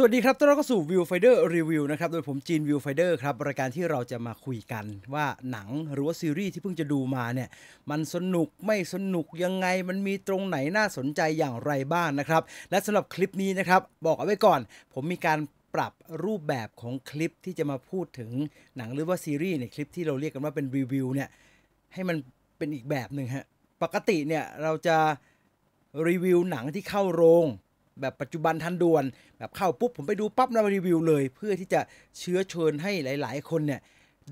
สวัสดีครับต้อนรับเข้าสู่วิวไฟเดอร์รีวิวนะครับโดยผมจีนวิวไฟเดอร์ครับ รายการที่เราจะมาคุยกันว่าหนังหรือว่าซีรีส์ที่เพิ่งจะดูมาเนี่ยมันสนุกไม่สนุกยังไง มันมีตรงไหนน่าสนใจอย่างไรบ้างนะครับและสำหรับคลิปนี้นะครับ บอกเอาไว้ก่อน ผมมีการปรับรูปแบบของคลิปที่จะมาพูดถึงหนังหรือว่าซีรีส์ในคลิปที่เราเรียกกันว่าเป็นรีวิวเนี่ยให้มันเป็นอีกแบบหนึ่งฮะปกติเนี่ยเราจะรีวิวหนังที่เข้าโรงแบบปัจจุบันทันด่วนแบบเข้าปุ๊บผมไปดูปั๊บแล้วรีวิวเลย เพื่อที่จะเชื้อเชิญให้หลาย ๆ คนเนี่ย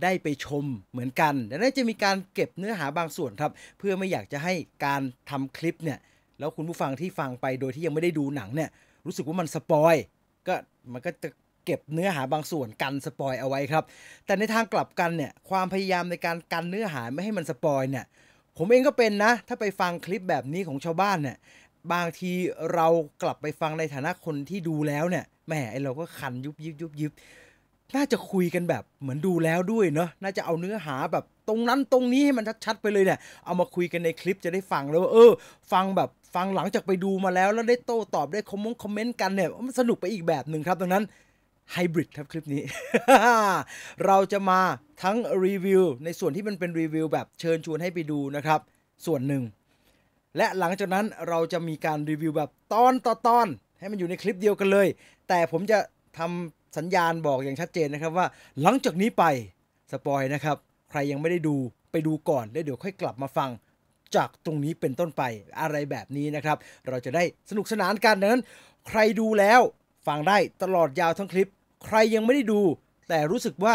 ได้ไปชมเหมือนกันและนั้นจะมีการเก็บเนื้อหาบางส่วนครับ เพื่อไม่อยากจะให้การทำคลิปเนี่ย แล้วคุณผู้ฟังที่ฟังไปโดยที่ยังไม่ได้ดูหนังเนี่ยรู้สึกว่ามันสปอยก็มันก็จะเก็บเนื้อหาบางส่วนกันสปอยเอาไว้ครับ แต่ในทางกลับกันเนี่ยความพยายามในการกันเนื้อหาไม่ให้มันสปอยเนี่ย ผมเองก็เป็นนะถ้าไปฟังคลิปแบบนี้ของชาวบ้านเนี่ยบางที เรากลับไปฟังในฐานะคนที่ดูแล้วเนี่ยแหมไอเราก็คันยุบยุบยุบยุบน่าจะคุยกันแบบเหมือนดูแล้วด้วยเนาะน่าจะเอาเนื้อหาแบบตรงนั้นตรงนี้ ให้มันชัดๆไปเลยเนี่ยเอามาคุยกันในคลิปจะได้ฟังแล้วเออ ฟังแบบฟังหลังจากไปดูมาแล้วแล้วได้โต้ตอบได้คอมมงคอมเมนต์กันเนี่ยมันสนุกไปอีกแบบหนึ่งครับดังนั้นไฮบริดครับคลิปนี้เราจะมาทั้งรีวิวในส่วนที่มันเป็นรีวิวแบบเชิญชวนให้ไปดูนะครับ ส่วนหนึ่งและหลังจากนั้นเราจะมีการรีวิวแบบตอนต่อตอน ให้มันอยู่ในคลิปเดียวกันเลย แต่ผมจะทำสัญญาณบอกอย่างชัดเจนนะครับว่า หลังจากนี้ไปสปอยนะครับ ใครยังไม่ได้ดูไปดูก่อนแล้วเดี๋ยวค่อยกลับมาฟังจากตรงนี้เป็นต้นไปอะไรแบบนี้นะครับ เราจะได้สนุกสนานกันนั้นใครดูแล้วฟังได้ตลอดยาวทั้งคลิป ใครยังไม่ได้ดู แต่รู้สึกว่า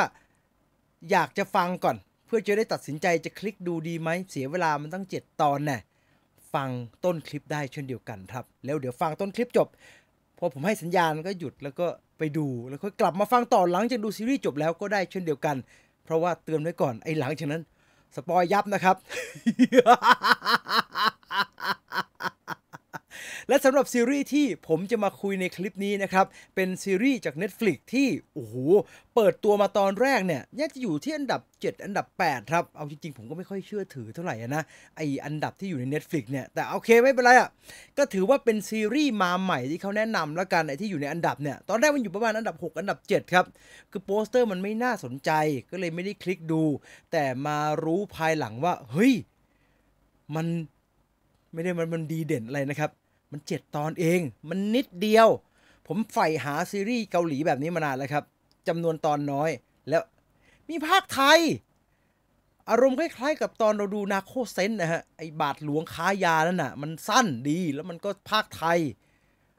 อยากจะฟังก่อน เพื่อจะได้ตัดสินใจจะคลิกดูดีไหมเสียเวลามันตั้ง 7 ตอนนะ่ฟังต้นคลิปได้เช่นเดียวกันครับ แล้วเดี๋ยวฟังต้นคลิปจบพอผมให้สัญญาณก็หยุดแล้วก็ไปดู แล้วค่อยกลับมาฟังต่อหลังจากดูซีรีส์จบแล้วก็ได้เช่นเดียวกันเพราะว่าเตือนไว้ก่อนไอ้หลังจากนั้นสปอยยับนะครับและสำหรับซีรีส์ที่ผมจะมาคุยในคลิปนี้นะครับ เป็นซีรีส์จาก Netflix ที่โอ้โหเปิดตัวมาตอนแรกเนี่ยน่าจะอยู่ที่อันดับ 7 อันดับ8ครับเอาจริงๆผมก็ไม่ค่อยเชื่อถือเท่าไหร่นะไออันดับที่อยู่ใน Netflix เนี่ยแต่โอเคไม่เป็นไรอะ่ะก็ถือว่าเป็นซีรีส์มาใหม่ที่เขาแนะนำแล้วกันไอที่อยู่ในอันดับเนี่ยตอนแรกมันอยู่ประมาณอันดับ6อันดับ 7 ครับ คือโปสเตอร์ มันไม่น่าสนใจ ก็เลยไม่ได้คลิกดู แต่มารู้ภายหลังว่า เฮ้ย มัน ไม่ได้มันมันดีเด่นอะไรนะครับมันเจ็ดตอนเอง มันนิดเดียว ผมใฝ่หาซีรีส์เกาหลีแบบนี้มานานแล้วครับ จำนวนตอนน้อย แล้วมีภาคไทย อารมณ์คล้ายๆ กับตอนเราดูนาโคเซนนะฮะ ไอบาทหลวงค้ายานั่นนะ่ะ มันสั้นดี แล้วมันก็ภาคไทย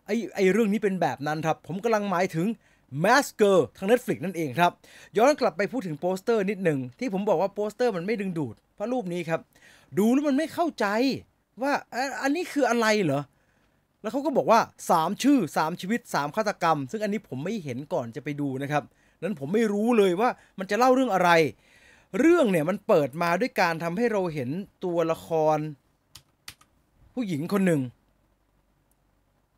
ไอไอเรื่องนี้เป็นแบบนั้นครับ ผมกำลังหมายถึง m a s k e r ทาง Netflix นั่นเองครับ ย้อนกลับไปพูดถึงโปสเตอร์นิดหนึ่งที่ผมบอกว่าโปสเตอร์ มันไม่ดึงดูด เพราะรูปนี้ครับ ดูแล้วมันไม่เข้าใจ ว่าอันนี้คืออะไรเหรอแล้วเขาก็บอกว่า 3 ชื่อ 3 ชีวิต3ฆาตกรรม ซึ่งอันนี้ผมไม่เห็นก่อนจะไปดูนะครับนั้นผมไม่รู้เลยว่ามันจะเล่าเรื่องอะไร เรื่องเนี่ยมันเปิดมาด้วยการทำให้เราเห็นตัวละคร ผู้หญิงคนหนึ่ง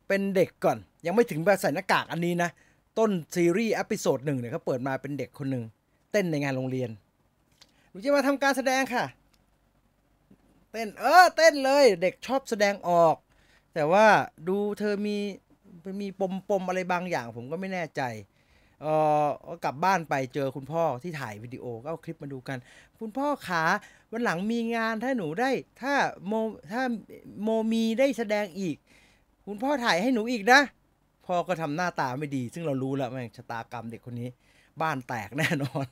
เป็นเด็กก่อน ยังไม่ถึงแบบใส่หน้ากากอันนี้นะต้นซีรีส์อพิโซดหนึ่งเนี่ยเขาเปิดมาเป็นเด็กคนหนึ่งเต้นในงานโรงเรียนหนูจะมาทำการแสดงค่ะเต้นเออเต้นเลยเด็กชอบแสดงออกแต่ว่าดูเธอมีมีปมปมอะไรบางอย่าง ผมก็ไม่แน่ใจ เออกลับบ้านไปเจอคุณพ่อที่ถ่ายวิดีโอ ก็เอาคลิปมาดูกัน คุณพ่อขาวันหลังมีงานถ้าหนูได้ถ้าโมถ้าโมมีได้แสดงอีก คุณพ่อถ่ายให้หนูอีกนะ พ่อก็ทำหน้าตาไม่ดี ซึ่งเรารู้แล้วแม่งชะตากรรมเด็กคนนี้ บ้านแตกแน่นอน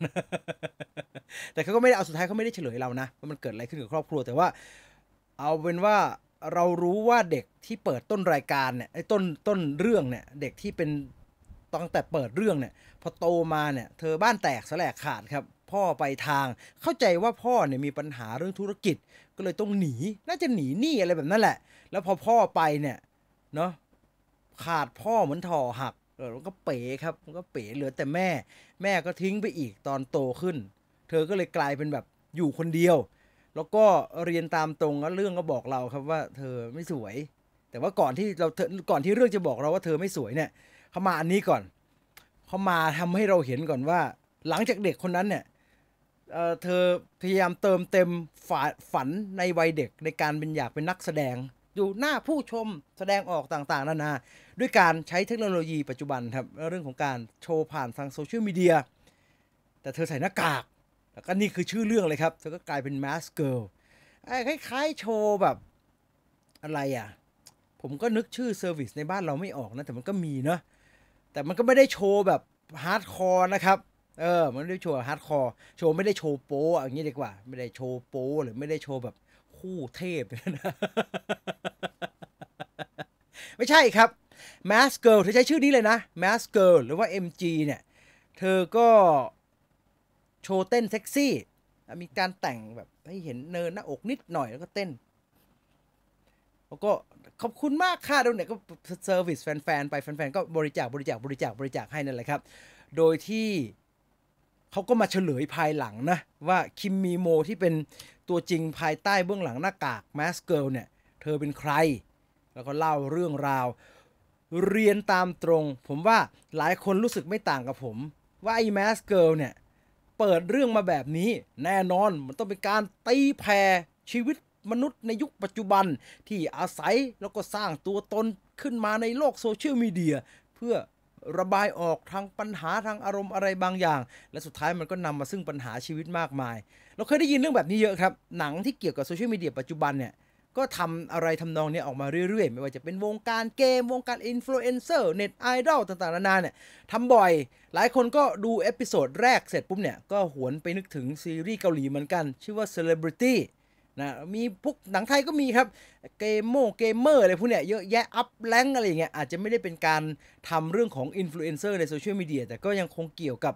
แต่เขาก็ไม่ได้เอาสุดท้ายเขาไม่ได้เฉลยเรานะว่ามันเกิดอะไรขึ้นกับครอบครัวแต่ว่า เอาเป็นว่าเรารู้ว่าเด็กที่เปิดต้นรายการเนี่ยไอ้ต้นต้นเรื่องเนี่ยเด็กที่เป็นตั้งแต่เปิดเรื่องเนี่ยพอโตมาเนี่ย เธอบ้านแตกสแลกขาดครับ พ่อไปทางเข้าใจว่าพ่อเนี่ยมีปัญหาเรื่องธุรกิจ ก็เลยต้องหนีน่าจะหนีหนี้อะไรแบบนั้นแหละ แล้วพอพ่อไปเนี่ยเนาะขาดพ่อเหมือนถ่อหักเออวก็เป๋ครับก็เป๋เหลือแต่แม่ แม่ก็ทิ้งไปอีกตอนโตขึ้น เธอก็เลยกลายเป็นแบบอยู่คนเดียวแล้วก็เรียนตามตรงแล้วเรื่องก็บอกเราครับว่าเธอไม่สวย แต่ว่าก่อนที่เราก่อนที่เรื่องจะบอกเราว่าเธอไม่สวยเนี่ยเขามาอันนี้ก่อนเขามาทำให้เราเห็นก่อนว่าหลังจากเด็กคนนั้นเนี่ยเธอพยายามเติมเต็มฝฝันในวัยเด็กในการเป็นอยากเป็นนักแสดง อยู่หน้าผู้ชมแสดงออกต่าง ๆนานา ด้วยการใช้เทคโนโลยีปัจจุบันครับเรื่องของการโชว์ผ่านทางโซเชียลมีเดียแต่เธอใส่หน้ากากแล้วก็นี่คือชื่อเรื่องเลยครับเธอก็กลายเป็นมาสเกิลคล้ายๆโชว์แบบ อะไรอ่ะ ผมก็นึกชื่อเซอร์วิสในบ้านเราไม่ออกนะ แต่มันก็มีเนาะแต่มันก็ไม่ได้โชว์แบบฮาร์ดคอร์นะครับเออมันไม่ได้โชว์ฮาร์ดคอร์โชว์ ไม่ได้โชว์โป้อย่างนี้ดีกว่าไม่ได้โชว์โป้หรือไม่ได้โชว์แบบ คู่เทพนะไม่ใช่ครับ Mask Girl เธอใช้ชื่อนี้เลยนะ Mask Girl หรือว่า MG เนี่ย เธอก็โชว์เต้นเซ็กซี่ มีการแต่งแบบให้เห็นเนินหน้าอกนิดหน่อยแล้วก็เต้น แล้วก็ขอบคุณมากค่ะดูเนี่ยก็เซอร์วิสแฟน ๆ ไป แฟน ๆ ก็บริจาคบริจาคบริจาคบริจาคให้นั่นแหละครับ โดยที่เขาก็มาเฉลยภายหลังนะ ว่าคิมมีโมที่เป็นตัวจริงภายใต้เบื้องหลังหน้ากากแมสเกิลเนี่ย เธอเป็นใคร แล้วก็เล่าเรื่องราวเรียนตามตรง ผมว่าหลายคนรู้สึกไม่ต่างกับผม ว่าไอ้แมสเกิลเนี่ยเปิดเรื่องมาแบบนี้แน่นอนมันต้องเป็นการตีแผ่ชีวิตมนุษย์ในยุคปัจจุบันที่อาศัยแล้วก็สร้างตัวตนขึ้นมาในโลกโซเชียลมีเดียเพื่อระบายออกทางปัญหาทางอารมณ์อะไรบางอย่าง และสุดท้ายมันก็นำมาซึ่งปัญหาชีวิตมากมาย เราเคยได้ยินเรื่องแบบนี้เยอะครับหนังที่เกี่ยวกับโซเชียลมีเดียปัจจุบันเนี่ยก็ทำอะไรทำนองนี้ออกมาเรื่อยๆ ไม่ว่าจะเป็นวงการเกมวงการอินฟลูเอนเซอร์เน็ตไอดอลต่างๆนานาเนี่ยทำบ่อย หลายคนก็ดูเอพิโซดแรกเสร็จปุ๊บเนี่ย ก็หวนไปนึกถึงซีรีส์เกาหลีเหมือนกัน ชื่อว่า Celebrity นะมีพวกหนังไทยก็มีครับเกมโมเกมเมอร์อะไรพวกเนี้ยเยอะแยะอัพแลงอะไรเงี้ยอาจจะไม่ได้เป็นการทำเรื่องของอินฟลูเอนเซอร์ในโซเชียลมีเดียแต่ก็ยังคงเกี่ยวกับ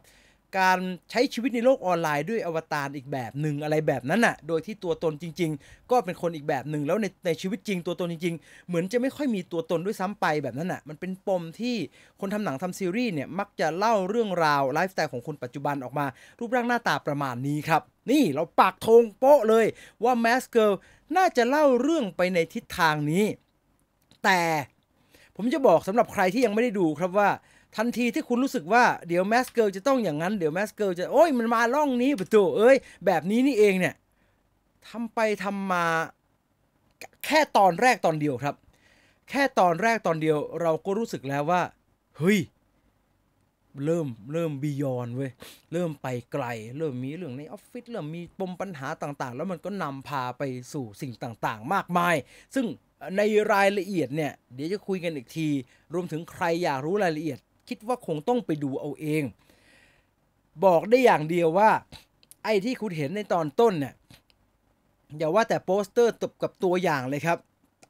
การใช้ชีวิตในโลกออนไลน์ด้วยอวตารอีกแบบหนึ่งอะไรแบบนั้นน่ะ โดยที่ตัวตนจริงๆ ก็เป็นคนอีกแบบหนึ่ง แล้วในในชีวิตจริงตัวตนจริงๆ เหมือนจะไม่ค่อยมีตัวตนด้วยซ้ำไปแบบนั้นน่ะ มันเป็นปมที่คนทำหนังทำซีรีส์เนี่ยมักจะเล่าเรื่องราวไลฟ์สไตล์ของคนปัจจุบันออกมา รูปร่างหน้าตาประมาณนี้ครับ นี่เราปากทงโป๊ะเลยว่าแมสเกิลน่าจะเล่าเรื่องไปในทิศทางนี้ แต่ผมจะบอกสำหรับใครที่ยังไม่ได้ดูครับว่าทันทีที่คุณรู้สึกว่า เดี๋ยวแมสเกิลจะต้องอย่างนั้น เดี๋ยวแมสเกิลจะโอ้ยมันมาล่องนี้ประตูเอ้ย แบบนี้นี่เองเนี่ยทำไปทำมาแค่ตอนแรกตอนเดียวครับ แค่ตอนแรกตอนเดียวเราก็รู้สึกแล้วว่า เฮ้ย เริ่มเริ่มบียอนเว้ยเริ่มไปไกล เริ่มมีเรื่องในออฟฟิศเริ่มมีปมปัญหาต่างๆ แล้วมันก็นำพาไปสู่สิ่งต่างๆ มากมาย ซึ่งในรายละเอียดเนี่ยเดี๋ยวจะคุยกันอีกที รวมถึงใครอยากรู้รายละเอียดคิดว่าคงต้องไปดูเอาเอง บอกได้อย่างเดียวว่า ไอ้ที่คุณเห็นในตอนต้นเนี่ยอย่าว่าแต่โปสเตอร์ตบกับตัวอย่างเลยครับ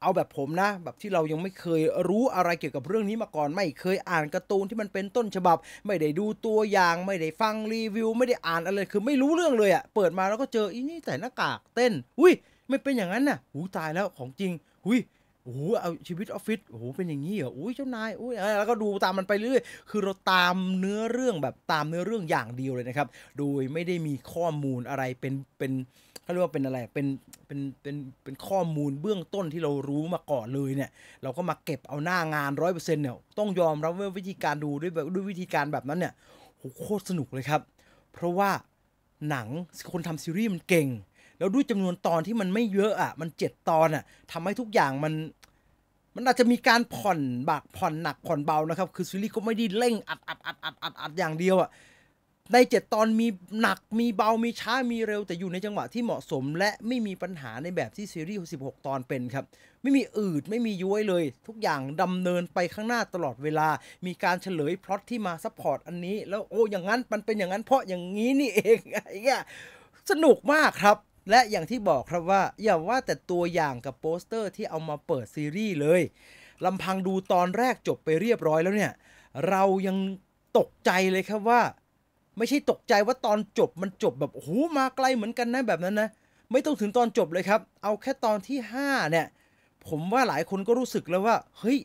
เอาแบบผมนะแบบที่เรายังไม่เคยรู้อะไรเกี่ยวกับเรื่องนี้มาก่อนไม่เคยอ่านการ์ตูนที่มันเป็นต้นฉบับ ไม่ได้ดูตัวอย่าง ไม่ได้ฟังรีวิว ไม่ได้อ่านอะไรคือไม่รู้เรื่องเลยอะ่ะเปิดมาแล้วก็เจออีนี่แต่หน้ากากเต้นอุ้ยไม่เป็นอย่างนั้นนะ่ะหูตายแล้วของจริงอุ้ยโอ้โห เอาชีวิตออฟฟิศ โอ้โห เป็นอย่างนี้เหรอ อุ้ยเจ้านาย อุ้ยแล้วก็ดูตามมันไปเรื่อยคือเราตามเนื้อเรื่องแบบตามเนื้อเรื่องอย่างเดียวเลยนะครับ โดยไม่ได้มีข้อมูลอะไรเป็น เป็นเขาเรียกว่าเป็นอะไร เป็น เป็น เป็น เป็นข้อมูลเบื้องต้นที่เรารู้มาก่อนเลยเนี่ย เราก็มาเก็บเอาหน้างานร้อยเปอร์เซ็นต์เนี่ย ต้องยอมรับว่าวิธีการดูด้วยแบบด้วยวิธีการแบบนั้นเนี่ย โห โคตรสนุกเลยครับ เพราะว่าหนังคนทำซีรีส์มันเก่ง แล้วด้วยจำนวนตอนที่มันไม่เยอะอ่ะ มันเจ็ดตอนอ่ะทำให้ทุกอย่างมันมันอาจจะมีการผ่อนบักผ่อนหนักผ่อนเบานะครับ คือซีรีส์ก็ไม่ได้เร่งอัดอัดอัดอัดอัดอัดอย่างเดียวอะในเจ็ดตอนมีหนักมีเบามีช้ามีเร็วแต่อยู่ในจังหวะที่เหมาะสม และไม่มีปัญหาในแบบที่ซีรีส์16ตอนเป็นครับ ไม่มีอืดไม่มีย้ยเลย ทุกอย่างดำเนินไปข้างหน้าตลอดเวลา มีการเฉลยพล็อตที่มาซัพพอร์ตอันนี้ แล้วโอ้อย่างนั้นมันเป็นอย่างนั้น เพราะอย่างนี้นี่เองไอ้เงี้ยสนุกมากครับและอย่างที่บอกครับว่า อย่าว่าแต่ตัวอย่างกับโปสเตอร์ ที่เอามาเปิดซีรีส์เลยลำพังดูตอนแรกจบไปเรียบร้อยแล้วเนี่ยเรายังตกใจเลยครับว่า ไม่ใช่ตกใจว่าตอนจบมันจบแบบโอ้โหมาไกลเหมือนกันนะแบบนั้นนะ ไม่ต้องถึงตอนจบเลยครับ เอาแค่ตอนที่ 5 เนี่ยผมว่าหลายคนก็รู้สึกแล้วว่าเฮ้ย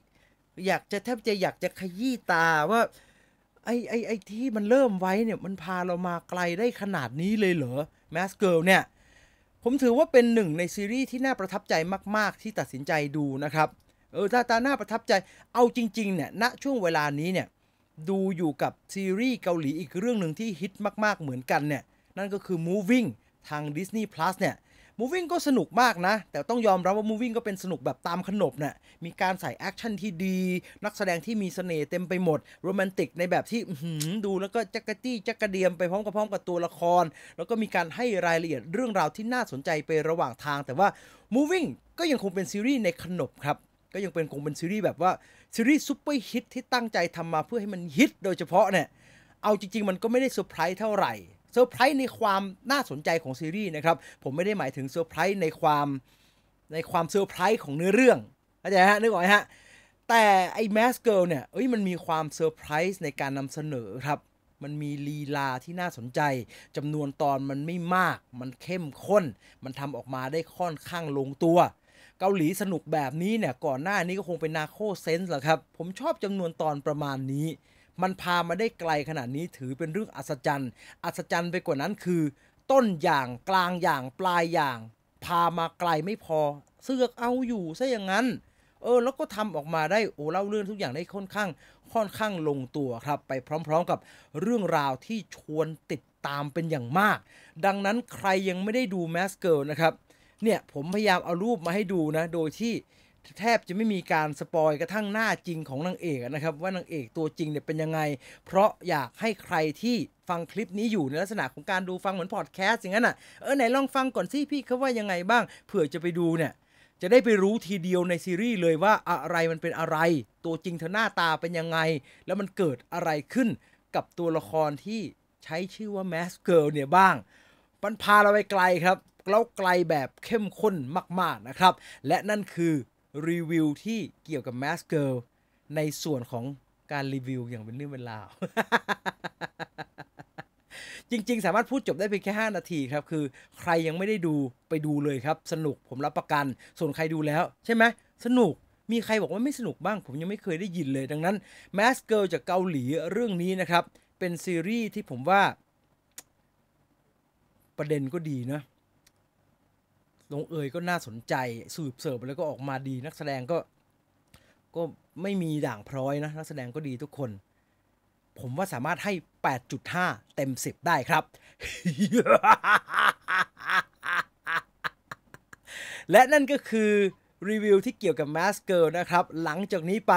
อยากจะแทบจะอยากจะขยี้ตาว่าไอ้ไอ้ไอ้ที่มันเริ่มไว้เนี่ยมันพาเรามาไกลได้ขนาดนี้เลยเหรอแมสเกิลเนี่ยผมถือว่าเป็นหนึ่งในซีรีส์ที่น่าประทับใจมาก ๆ ที่ตัดสินใจดูนะครับ เออตาตาน่าประทับใจเอาจริง ๆ เนี่ย ณ ช่วงเวลานี้เนี่ย ดูอยู่กับซีรีส์เกาหลีอีกเรื่องหนึ่งที่ฮิตมาก ๆเหมือนกันเนี่ย นั่นก็คือ Moving ทาง Disney Plus เนี่ย Moving ก็สนุกมากนะ แต่ต้องยอมรับว่า Moving ก็เป็นสนุกแบบตามขนบนะ่ยมีการใส่แอคชั่นที่ดี นักแสดงที่มีสเสน่ห์เต็มไปหมดโรแมนติกในแบบที่ดูแล้วก็จักกะจี้ จักกรเดียมไปพร้อมกับพร้อมกับตัวละคร แล้วก็มีการให้รายละเอียดเรื่องราวที่น่าสนใจไประหว่างทาง แต่ว่า Moving ก็ยังคงเป็นซีรีส์ในขนบครับก็ยังเป็นคงเป็นซีรีส์แบบว่าซีรีส์ซุปเปอร์ฮิตที่ตั้งใจทำมาเพื่อให้มันฮิต โดยเฉพาะเนี่ยเอาจริงๆมันก็ไม่ได้เซอร์ไพรส์เท่าไหร่เซอร์ไพรส์ในความน่าสนใจของซีรีส์นะครับ ผมไม่ได้หมายถึงเซอร์ไพรส์ในความในความเซอร์ไพรส์ของเนื้อเรื่องเข้าใจฮะนึกออกไหมฮะแต่ไอ้แมสเกิลเนี่ยเอ้ยมันมีความเซอร์ไพรส์ในการนำเสนอครับ มันมีลีลาที่น่าสนใจจำนวนตอนมันไม่มากมันเข้มข้น มันทำออกมาได้ค่อนข้างลงตัว เกาหลีสนุกแบบนี้เนี่ยก่อนหน้านี้ก็คงเป็นนาโคเซนส์แหละครับ ผมชอบจำนวนตอนประมาณนี้มันพามาได้ไกลขนาดนี้ถือเป็นเรื่องอัศจรรย์อัศจรรย์ไปกว่านั้นคือ ต้นอย่างกลางอย่างปลายอย่าง พามาไกลไม่พอ เสือกเอาอยู่ซะอย่างนั้นเออแล้วก็ทำออกมาได้โอ้เล่าเรื่องทุกอย่างได้ค่อนข้าง ค่อนข้างลงตัวครับไปพร้อม ๆ กับเรื่องราวที่ชวนติดตามเป็นอย่างมาก ดังนั้นใครยังไม่ได้ดูแมสเกิลนะครับเนี่ยผมพยายามเอารูปมาให้ดูนะ โดยที่แทบจะไม่มีการสปอยกระทั่งหน้าจริงของนางเอกนะครับ ว่านางเอกตัวจริงเนี่ยเป็นยังไง เพราะอยากให้ใครที่ฟังคลิปนี้อยู่ในลักษณะของการดูฟังเหมือนพอดแคสต์อย่างนั้นอ่ะเออไหนลองฟังก่อนสิพี่เขาว่ายังไงบ้างเผื่อจะไปดูเนี่ย จะได้ไปรู้ทีเดียวในซีรีส์เลยว่าอะไรมันเป็นอะไร ตัวจริงเธอหน้าตาเป็นยังไง แล้วมันเกิดอะไรขึ้นกับตัวละครที่ใช้ชื่อว่าแมสเกิลเนี่ยบ้างมันพาเราไปไกลครับแล้วไกลแบบเข้มข้นมากๆนะครับและนั่นคือรีวิวที่เกี่ยวกับแมสเกิลในส่วนของการรีวิวอย่างเป็นเรื่องเป็นราวจริงๆ สามารถพูดจบได้เพียงแค่ 5 นาทีครับ คือใครยังไม่ได้ดูไปดูเลยครับ สนุกผมรับประกัน ส่วนใครดูแล้วใช่ไหม สนุกมีใครบอกว่าไม่สนุกบ้าง ผมยังไม่เคยได้ยินเลย ดังนั้น m a s เกิลจากเกาหลีเรื่องนี้นะครับ เป็นซีรีส์ที่ผมว่าประเด็นก็ดีนะลงเอยก็น่าสนใจ สืบเสิร์ฟแล้วก็ออกมาดีนักแสดงก็ก็ไม่มีด่างพร้อยนะ นักแสดงก็ดีทุกคน ผมว่าสามารถให้ 8.5 เต็ม 10 ได้ครับ และนั่นก็คือ รีวิวที่เกี่ยวกับ Mask Girl นะครับ หลังจากนี้ไป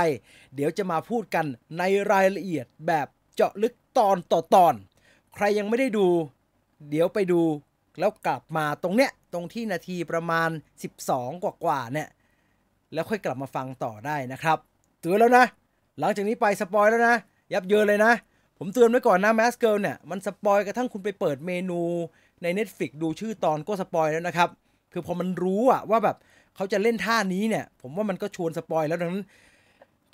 เดี๋ยวจะมาพูดกันในรายละเอียดแบบเจาะลึกตอนต่อตอน ใครยังไม่ได้ดู เดี๋ยวไปดูแล้วกลับมาตรงเนี้ยตรงที่นาทีประมาณ 12 กว่ากว่าเนี่ยแล้วค่อยกลับมาฟังต่อได้นะครับ เตือนแล้วนะ หลังจากนี้ไปสปอยแล้วนะ ยับเยินเลยนะ ผมเตือนไว้ก่อนนะแมสเกิลเนี่ย มันสปอยกระทั่งคุณไปเปิดเมนูใน Netflix ดูชื่อตอนก็สปอยแล้วนะครับ คือพอมันรู้อะว่าแบบเขาจะเล่นท่านี้เนี่ย ผมว่ามันก็ชวนสปอยแล้วดังนั้น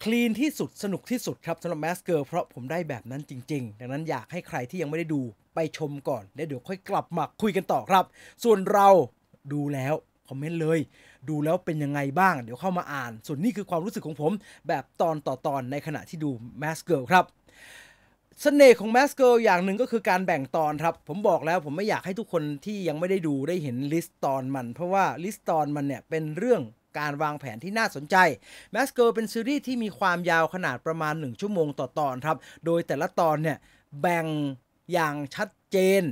คลีนที่สุดสนุกที่สุดครับสำหรับแมสเกิลเพราะผมได้แบบนั้นจริงๆ ดังนั้นอยากให้ใครที่ยังไม่ได้ดูไปชมก่อน แล้วเดี๋ยวค่อยกลับมาคุยกันต่อครับ ส่วนเราดูแล้ว คอมเมนต์เลย ดูแล้วเป็นยังไงบ้างเดี๋ยวเข้ามาอ่าน ส่วนนี้คือความรู้สึกของผมแบบตอนต่อตอน ในขณะที่ดูแมสเกิลครับสเสน่ห์ของแมสเกิลอย่างหนึ่งก็คือการแบ่งตอนครับ ผมบอกแล้วผมไม่อยากให้ทุกคนที่ยังไม่ได้ดูได้เห็นลิสต์ตอนมันเพราะว่าลิสต์ตอนมันเนี่ยเป็นเรื่องการวางแผนที่น่าสนใจ m a s เก r ลเป็นซีรีส์ที่มีความยาวขนาดประมาณ 1 ชั่วโมงต่อตอนครับ โดยแต่ละตอนเนี่ยแบ่งอย่างชัดเจน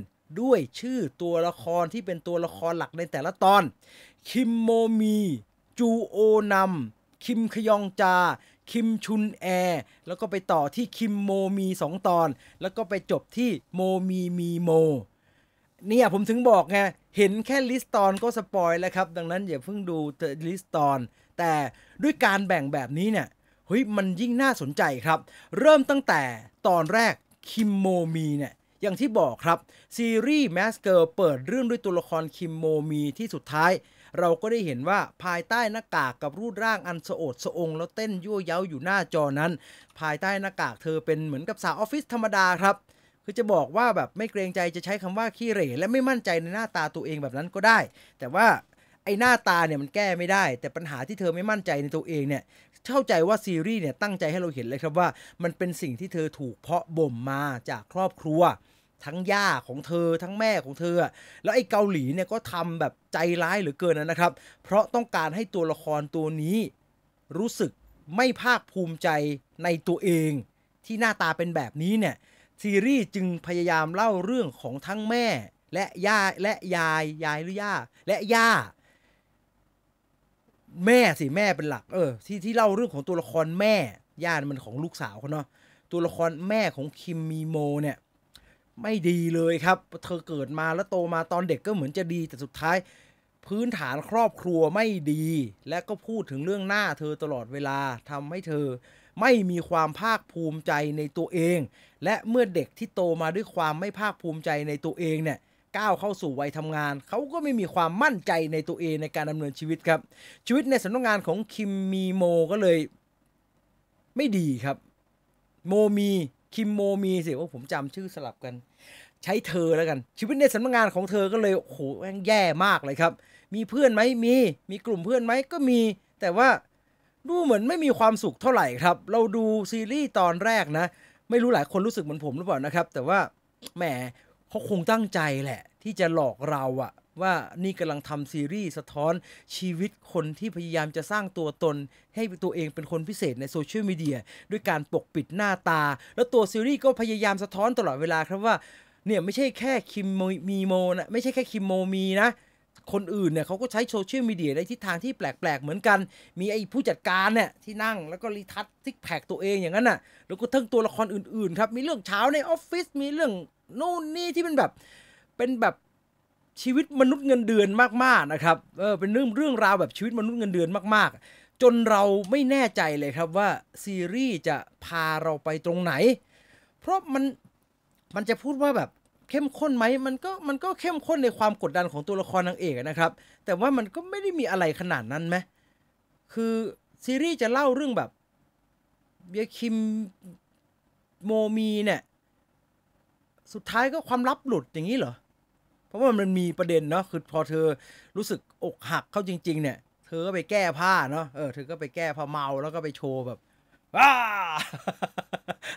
ด้วยชื่อตัวละครที่เป็นตัวละครหลักในแต่ละตอน คิมโมมี จูโอนัมคิมขยองจา คิมชุนแอแล้วก็ไปต่อที่คิมโมมี2 ตอน แล้วก็ไปจบที่โมมีมีโมเนี่ย ผมถึงบอกไงเห็นแค่ลิสตอนก็สปอยแล้วครับ ดังนั้นอย่าเพิ่งดูลิสตอน แต่ด้วยการแบ่งแบบนี้เนี่ย เฮ้ย มันยิ่งน่าสนใจครับ เริ่มตั้งแต่ตอนแรกคิมโมมีเนี่ย อย่างที่บอกครับซีรีส์แมสเกอร์เปิดเรื่องด้วยตัวละครคิมโมมี ที่สุดท้าย เราก็ได้เห็นว่าภายใต้หน้ากากกับรูปร่างอันสะโอดสะองแล้วเต้นยั่วเย้าอยู่หน้าจอนั้น ภายใต้หน้ากากเธอเป็นเหมือนกับสาวออฟฟิศธรรมดาครับือจะบอกว่าแบบไม่เกรงใจจะใช้คำว่าขี้เหร่และไม่มั่นใจในหน้าตาตัวเองแบบนั้นก็ได้ แต่ว่าไอ้หน้าตาเนี่ยมันแก้ไม่ได้ แต่ปัญหาที่เธอไม่มั่นใจในตัวเองเนี่ย เข้าใจว่าซีรีส์เนี่ยตั้งใจให้เราเห็นเลยครับว่ามันเป็นสิ่งที่เธอถูก เพาะบ่มมาจากครอบครัวทั้งย่าของเธอทั้งแม่ของเธอแล้วไอ้เกาหลีเนี่ยก็ทำแบบใจร้ายเหลือเกินนะครับ เพราะต้องการให้ตัวละครตัวนี้รู้สึกไม่ภาคภูมิใจในตัวเอง ที่หน้าตาเป็นแบบนี้เนี่ยซีรีส์ จึงพยายามเล่าเรื่องของทั้งแม่และย่าและยาย ยายหรือย่าและย่าแม่สิ แม่เป็นหลักเออที่ที่เล่าเรื่องของตัวละครแม่ย่ามันของลูกสาวเขาเนาะตัวละครแม่ของคิมมีโมเนี่ยไม่ดีเลยครับ เธอเกิดมาแล้วโตมาตอนเด็กก็เหมือนจะดีแต่สุดท้าย พื้นฐานครอบครัวไม่ดี และก็พูดถึงเรื่องหน้าเธอตลอดเวลาทำให้เธอไม่มีความภาคภูมิใจในตัวเอง และเมื่อเด็กที่โตมาด้วยความไม่ภาคภูมิใจในตัวเองเนี่ยก้าวเข้าสู่วัยทำงานเขาก็ไม่มีความมั่นใจในตัวเองในการดำเนินชีวิตครับ ชีวิตในสำนักงานของคิมมีโมก็เลย ไม่ดีครับโมมีคิมโมมีสิว่าผมจำชื่อสลับกันใช้เธอแล้วกัน ชีวิตในสำนักงานของเธอก็เลยโโหแย่มากเลยครับ มีเพื่อนไหมมีมีกลุ่มเพื่อนไหมก็มี แต่ว่าดูเหมือนไม่มีความสุขเท่าไหร่ครับ เราดูซีรีส์ตอนแรกนะ ไม่รู้หลายคนรู้สึกเหมือนผมหรือเปล่านะครับ แต่ว่าแหมเขาคงตั้งใจแหละที่จะหลอกเราอะว่านี่กำลังทำซีรีส์สะท้อนชีวิตคนที่พยายามจะสร้างตัวตน ให้ตัวเองเป็นคนพิเศษในโซเชียลมีเดียด้วยการปกปิดหน้าตา แล้วตัวซีรีส์ก็พยายามสะท้อนตลอดเวลาครับว่าเนี่ยไม่ใช่แค่คิมมีโมนะไม่ใช่แค่คิมโมมีนะคนอื่นเนี่ยเขาก็ใช้โซเชียลมีเดียในทิศทางที่แปลกๆ เหมือนกัน มีไอ้ผู้จัดการเนี่ยที่นั่งแล้วก็รีทัชซิกแพคตัวเองอย่างนั้นน่ะแล้วก็ทั้งตัวละครอื่นๆครับ มีเรื่องเช้าในออฟฟิศมีเรื่องนู่นนี่ที่เป็นแบบเป็นแบบชีวิตมนุษย์เงินเดือนมากๆนะครับเออเป็นเรื่องเรื่องราวแบบชีวิตมนุษย์เงินเดือนมากๆ จนเราไม่แน่ใจเลยครับว่าซีรีส์จะพาเราไปตรงไหนเพราะมันมันจะพูดว่าแบบเข้มข้นไหมมันก็มันก็เข้มข้นในความกดดันของตัวละครนางเอกนะครับ แต่ว่ามันก็ไม่ได้มีอะไรขนาดนั้นไหมคือซีรีส์จะเล่าเรื่องแบบเบียคิมโมมีเนี่ยสุดท้ายก็ความลับหลุดอย่างนี้เหรอเพราะว่ามันมีประเด็นเนาะคือพอเธอรู้สึกอกหักเข้าจริง ๆ เนี่ย เธอก็ไปแก้ผ้าเนาะเออเธอก็ไปแก้ผ้าเมาแล้วก็ไปโชว์แบบว้า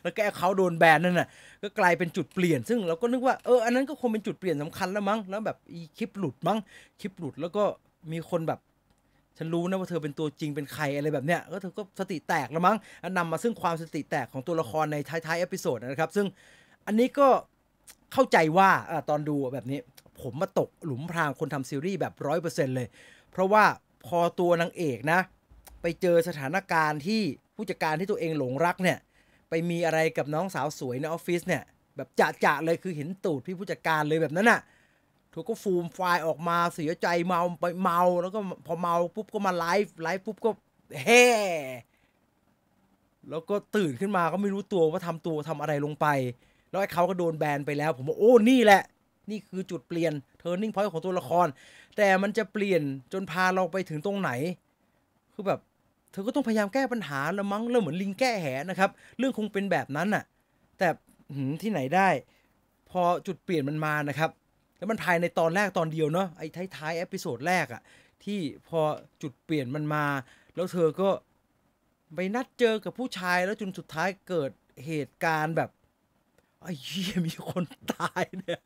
แล้วแกเขาโดนแบนนั่นน่ะ ก็กลายเป็นจุดเปลี่ยน ซึ่งเราก็นึกว่า เออ อันนั้นก็คงเป็นจุดเปลี่ยนสำคัญแล้วมั้ง แล้วแบบอีคลิปหลุดมั้ง คลิปหลุดแล้วก็มีคนแบบ ฉันรู้นะว่าเธอเป็นตัวจริงเป็นใครอะไรแบบเนี้ยก็เธอก็สติแตกแล้วมั้งนำมาซึ่งความสติแตกของตัวละครในท้ายๆเอพิโซดนะครับ ซึ่งอันนี้ก็เข้าใจว่าตอนดูแบบนี้ ผมมาตกหลุมพรางคนทำซีรีส์แบบร้อยเปอร์เซ็นต์เลย เพราะว่าพอตัวนางเอกนะ ไปเจอสถานการณ์ที่ผู้จัดการที่ตัวเองหลงรักเนี่ย ไปมีอะไรกับน้องสาวสวยในออฟฟิศเนี่ย แบบจะจะเลยคือเห็นตูดพี่ผู้จัดการเลยแบบนั้นน่ะถูกก็ฟูมไฟล์ออกมาเสียใจเมาไปเมาแล้วก็พอเมาปุ๊บก็มาไลฟ์ไลฟ์ปุ๊บก็เฮ่แล้วก็ตื่นขึ้นมาก็ไม่รู้ตัวว่าทำตัวทำอะไรลงไป แล้วไอ้เขาก็โดนแบนไปแล้ว ผมว่าโอ้นี่แหละ นี่คือจุดเปลี่ยน turning point ของตัวละคร แต่มันจะเปลี่ยนจนพาเราไปถึงตรงไหน คือแบบเธอก็ต้องพยายามแก้ปัญหาละมั้งแล้วเหมือนลิงแก้แหนะครับเรื่องคงเป็นแบบนั้นน่ะ แต่ที่ไหนได้ พอจุดเปลี่ยนมันมานะครับแล้วมันภายในตอนแรกตอนเดียวเนาะไอ้ท้ายท้ยเอพิโซดแรกอะที่พอจุดเปลี่ยนมันมา แล้วเธอก็ไปนัดเจอกับผู้ชายแล้วจนสุดท้ายเกิดเหตุการณ์แบบไอ้เหี้ยมีคนตายเนี่ย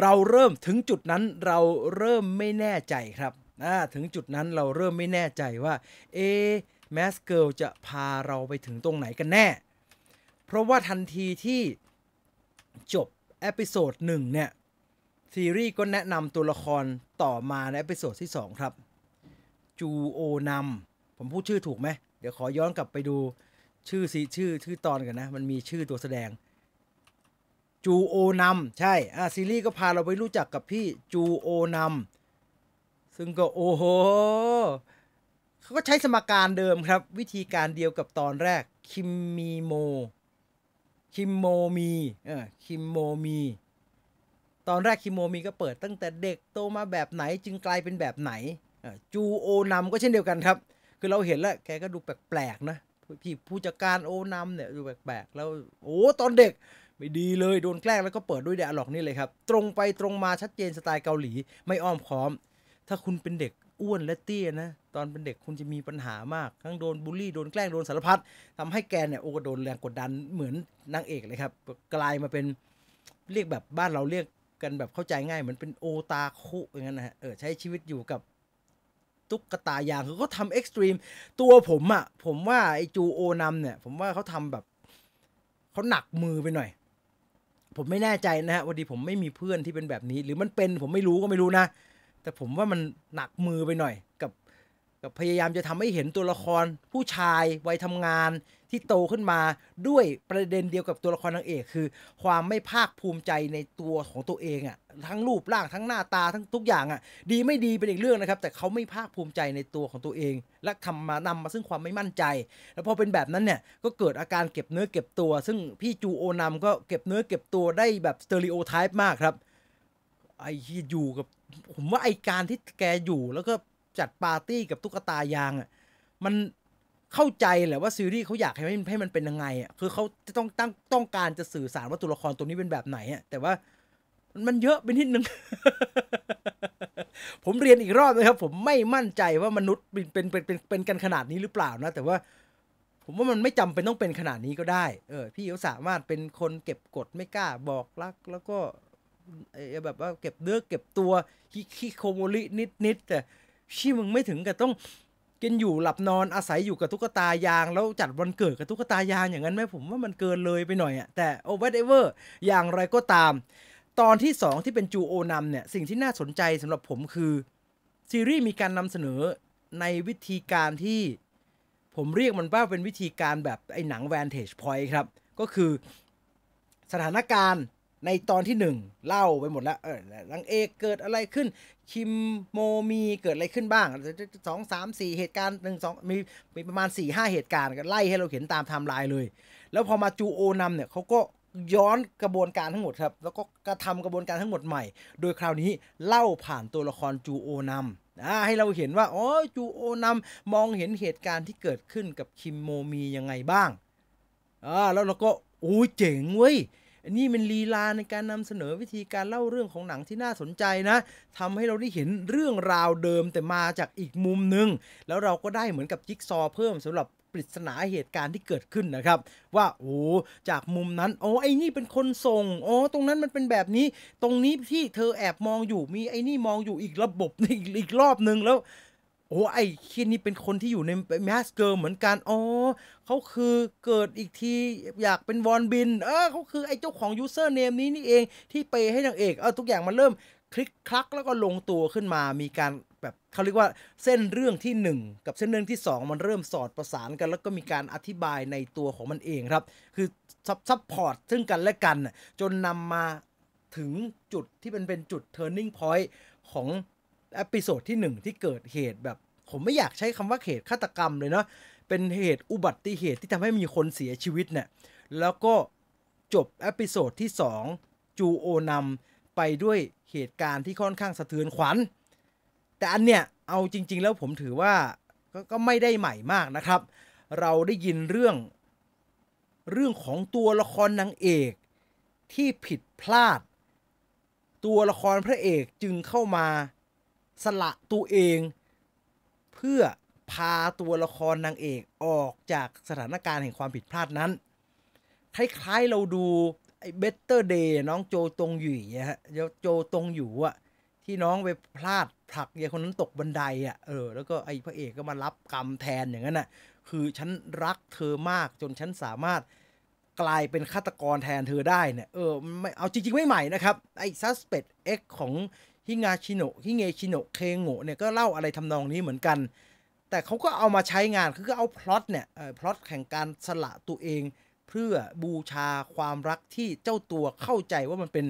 เราเริ่มถึงจุดนั้นเราเริ่มไม่แน่ใจครับถึงจุดนั้นเราเริ่มไม่แน่ใจว่าเอ๊แมสเกิลจะพาเราไปถึงตรงไหนกันแน่ เพราะว่าทันทีที่จบเอพิโซดหนึ่งเนี่ยซีรีส์ก็แนะนำตัวละครต่อมาในเอพิโซดที่2ครับ จูโอนำผมพูดชื่อถูกไหมเดี๋ยวขอย้อนกลับไปดูชื่อซีชื่อชื่อตอนกันนะ มันมีชื่อตัวแสดง จูโอนำใช่อ่ซีรีส์ก็พาเราไปรู้จักกับพี่จูโอนำซึ่งก็โอ้โหเขาก็ใช้สมการเดิมครับ วิธีการเดียวกับตอนแรกคิมมีโมคิมโมมีเออคิมโมมีตอนแรกคิมโมมีก็เปิดตั้งแต่เด็กโตมาแบบไหนจึงกลายเป็นแบบไหนจูโอนำก็เช่นเดียวกันครับ คือเราเห็นแล้วแกก็ดูแปลกๆนะพี่ผู้จัดการโอนำเนี่ยดูแปลกๆแล้วโอ้ตอนเด็กไม่ดีเลยโดนแกล้งแล้วก็เปิดด้วยเดอะล็อกนี่เลยครับ ตรงไปตรงมาชัดเจนสไตล์เกาหลีไม่อ้อมค้อมถ้าคุณเป็นเด็กอ้วนและเตี้ยนะ ตอนเป็นเด็กคุณจะมีปัญหามากทั้งโดนบูลลี่โดนแกล้งโดนสารพัดทำให้แกเนี่ยโอ้โดนแรงกดดันเหมือนนางเอกเลยครับ กลายมาเป็นเรียกแบบบ้านเราเรียกกันแบบเข้าใจง่ายเหมือนเป็นโอตาคุอย่างนั้นนะฮะเออใช้ชีวิตอยู่กับ ตุ๊กตายางคือเขาทำเอ็กซ์ตรีมตัวผมอะ่ะ ผมว่าไอจูโอนำเนี่ย ผมว่าเขาทำแบบเขาหนักมือไปหน่อย ผมไม่แน่ใจนะฮะวันดีผมไม่มีเพื่อนที่เป็นแบบนี้ หรือมันเป็นผมไม่รู้ก็ไม่รู้นะแต่ผมว่ามันหนักมือไปหน่อย กับกับ พยายามจะทำให้เห็นตัวละครผู้ชายวัยทำงานที่โตขึ้นมา ด้วยประเด็นเดียวกับตัวละครนางเอกคือความไม่ภาคภูมิใจในตัวของตัวเองอะ่ะทั้งรูปร่าง ทั้งหน้าตาทั้งทุกอย่างอะ่ะดีไม่ดีเป็นอีกเรื่องนะครับ แต่เขาไม่ภาคภูมิใจในตัวของตัวเอง และทำมานำมาซึ่งความไม่มั่นใจ แล้วพอเป็นแบบนั้นเนี่ยก็เกิดอาการเก็บเนื้อเก็บตัวซึ่งพี่จูโอนำก็เก็บเนื้อเก็บตัวได้แบบสเตอริโอไทป์มากครับไอ้ที่อยู่กับ ผมว่าไอการที่แกอยู่ แล้วก็จัดปาร์ตี้กับตุ๊กตายางอ่ะมันเข้าใจแหละว่าซีรีส์เขาอยากให้มันให้มันเป็นยังไงอ่ะคือเขาจะต้องตั้งต้องการจะสื่อสารว่าตัวละครตัวนี้เป็นแบบไหนอ่ะแต่ว่ามันเยอะไปนิดนึงผมเรียนอีกรอบนะครับ ผมไม่มั่นใจว่ามนุษย์เป็นเป็นเป็นเป็นกันขนาดนี้หรือเปล่านะ แต่ว่า ผมว่ามันไม่จำเป็นต้องเป็นขนาดนี้ก็ได้เออพี่เขาสามารถเป็นคนเก็บกดไม่กล้าบอกรักแล้วก็แบบว่าเก็บเนื้อเก็บตัวฮิโคโมรินิด ๆ แต่ชี่มึงไม่ถึงกับต้องกินอยู่หลับนอนอาศัยอยู่กับตุ๊กตายาง แล้วจัดวันเกิดกับตุ๊กตายาง อย่างนั้นไหมผมว่ามันเกินเลยไปหน่อยอะแต่โอเวอร์เดเวอร์อย่างไรก็ตาม ตอนที่ 2 ที่เป็นจูโอนำเนี่ย สิ่งที่น่าสนใจสำหรับผมคือ ซีรีส์มีการนำเสนอในวิธีการที่ผมเรียกมันว่าเป็นวิธีการแบบไอ้หนังแวนเทจพอยท์ครับก็คือสถานการณ์ในตอนที่หนึ่งเล่าไปหมดแล้วเออลังเอกเกิดอะไรขึ้น คิมโมมีเกิดอะไรขึ้นบ้างสองสามสี่เหตุการณ์หนึ่งสองมีมีประมาณสี่ห้าเหตุการณ์กันไล่ให้เราเห็นตามไทม์ไลน์เลยแล้วพอมาจูโอนำเนี่ยเขาก็ย้อนกระบวนการทั้งหมดครับ แล้วก็กระทำกระบวนการทั้งหมดใหม่โดยคราวนี้เล่าผ่านตัวละครจูโอนำ่าให้เราเห็นว่าอ๋อจูโอนำมองเห็นเหตุการณ์ที่เกิดขึ้นกับคิมโมมียังไงบ้างอ่าแล้วเราก็โอ้เจ๋งเว้ยอันนี้เป็นลีลาในการนำเสนอวิธีการเล่าเรื่องของหนังที่น่าสนใจนะ ทำให้เราได้เห็นเรื่องราวเดิมแต่มาจากอีกมุมหนึ่งแล้วเราก็ได้เหมือนกับจิ๊กซอ เพิ่มสำหรับปริศนาเหตุการณ์ที่เกิดขึ้นนะครับ ว่าโอ้จากมุมนั้น โอ้ไอ้นี่เป็นคนส่งโอ้ตรงนั้นมันเป็นแบบนี้ ตรงนี้ที่เธอแอบมองอยู่มีไอ้นี่มองอยู่อีกระบบอีกอีกรอบนึงแล้วโอ้ไอ้คิดนี่เป็นคนที่อยู่ในแมสเกิร์เหมือนกัน อ๋อ เขาคือเกิดอีกที อยากเป็นวอน บินเออเขาคือ ไอ้ เจ้า ของยูเซอร์เนมนี้ นี่ เองที่ไปให้นางเอกเออทุกอย่างมันเริ่มคลิกคลักแล้วก็ลงตัวขึ้นมา มีการแบบเขาเรียกว่าเส้นเรื่องที่ 1 กับเส้นเรื่องที่ 2 มันเริ่มสอดประสานกัน แล้วก็มีการอธิบายในตัวของมันเองครับ คือซับซับพอร์ตซึ่งกันและกัน จนนำมาถึงจุดที่เป็นเป็นจุด turning point ของอพิโซดที่ 1 ที่เกิดเหตุแบบผมไม่อยากใช้คำว่าเหตุฆาตกรรมเลยเนาะเป็นเหตุอุบัติเหตุที่ทำให้มีคนเสียชีวิตเนี่ยแล้วก็จบอพิโซดที่2จูโอนำไปด้วยเหตุการณ์ที่ค่อนข้างสะเทือนขวัญ แต่อันเนี้ยเอาจริง ๆ แล้วผมถือว่ากก็ไม่ได้ใหม่มากนะครับ เราได้ยินเรื่องเรื่องของตัวละครนางเอก ที่ผิดพลาด ตัวละครพระเอกจึงเข้ามาสละตัวเองเพื่อพาตัวละครนางเอกออกจากสถานการณ์แห่งความผิดพลาดนั้นคล้ายๆเราดูไอ้เบตเตอร์เดย์น้องโจตรงอยู่ฮะโจตรงอยู่อะที่น้องไปพลาดผลักยายคนนั้นตกบันไดอะเออแล้วก็ไอ้พระเอกก็มารับกรรมแทนอย่างนั้นอะคือฉันรักเธอมากจนฉันสามารถกลายเป็นฆาตกรแทนเธอได้เนี่ยเออไม่เอาจริงๆ ไม่ใหม่นะครับ ไอ้ suspect X ของฮิงาชิโนะฮิเงชิโนะเคงโงเนี่ยก็เล่าอะไรทำนองนี้เหมือนกัน แต่เขาก็เอามาใช้งาน คือก็เอาพล็อตเนี่ยพล็อตแห่งการสละตัวเอง เพื่อบูชาความรักที่เจ้าตัวเข้าใจว่ามันเป็น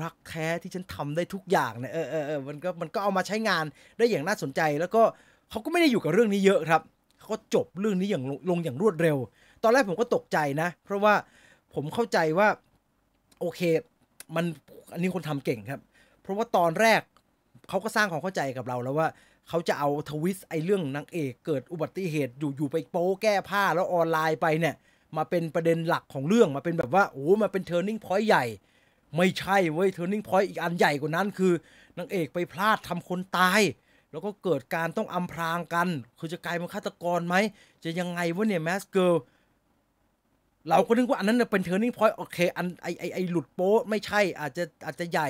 รักแท้ที่ฉันทำได้ทุกอย่างเนี่ย เออเออเออมันก็มันก็เอามาใช้งานได้อย่างน่าสนใจ แล้วก็เขาก็ไม่ได้อยู่กับเรื่องนี้เยอะครับ เขาก็จบเรื่องนี้อย่างลงอย่างรวดเร็ว ตอนแรกผมก็ตกใจนะ เพราะว่าผมเข้าใจว่าโอเค มันอันนี้คนทำเก่งครับราะว่าตอนแรกเขาก็สร้างความเข้าใจกับเราแล้วว่าเขาจะเอาทวิสไอเรื่องนางเอกเกิดอุบัติเหตุ อยู่อยู่ไปโป๊แก้ผ้าแล้วออนไลน์ไปเนี่ย มาเป็นประเด็นหลักของเรื่องมาเป็นแบบว่าโอ้มาเป็นเอร์นิ่งพอยต์ใหญ่ ไม่ใช่ เว้ยเอร์นิ่งพอยต์อีกอันใหญ่กว่านั้นคือนางเอกไปพลาดทำคนตาย แล้วก็เกิดการต้องอาพรางกันคือจะกลายเป็นฆาตกรไหมจะยังไงวะเนี่ยแมสเกิลเราก็นึกว่าอันนั้นเป็นเอร์นิ่งพอยต์โอเคอันไอไอไอหลุดโป๊ไม่ใช่อาจจะอาจจะใหญ่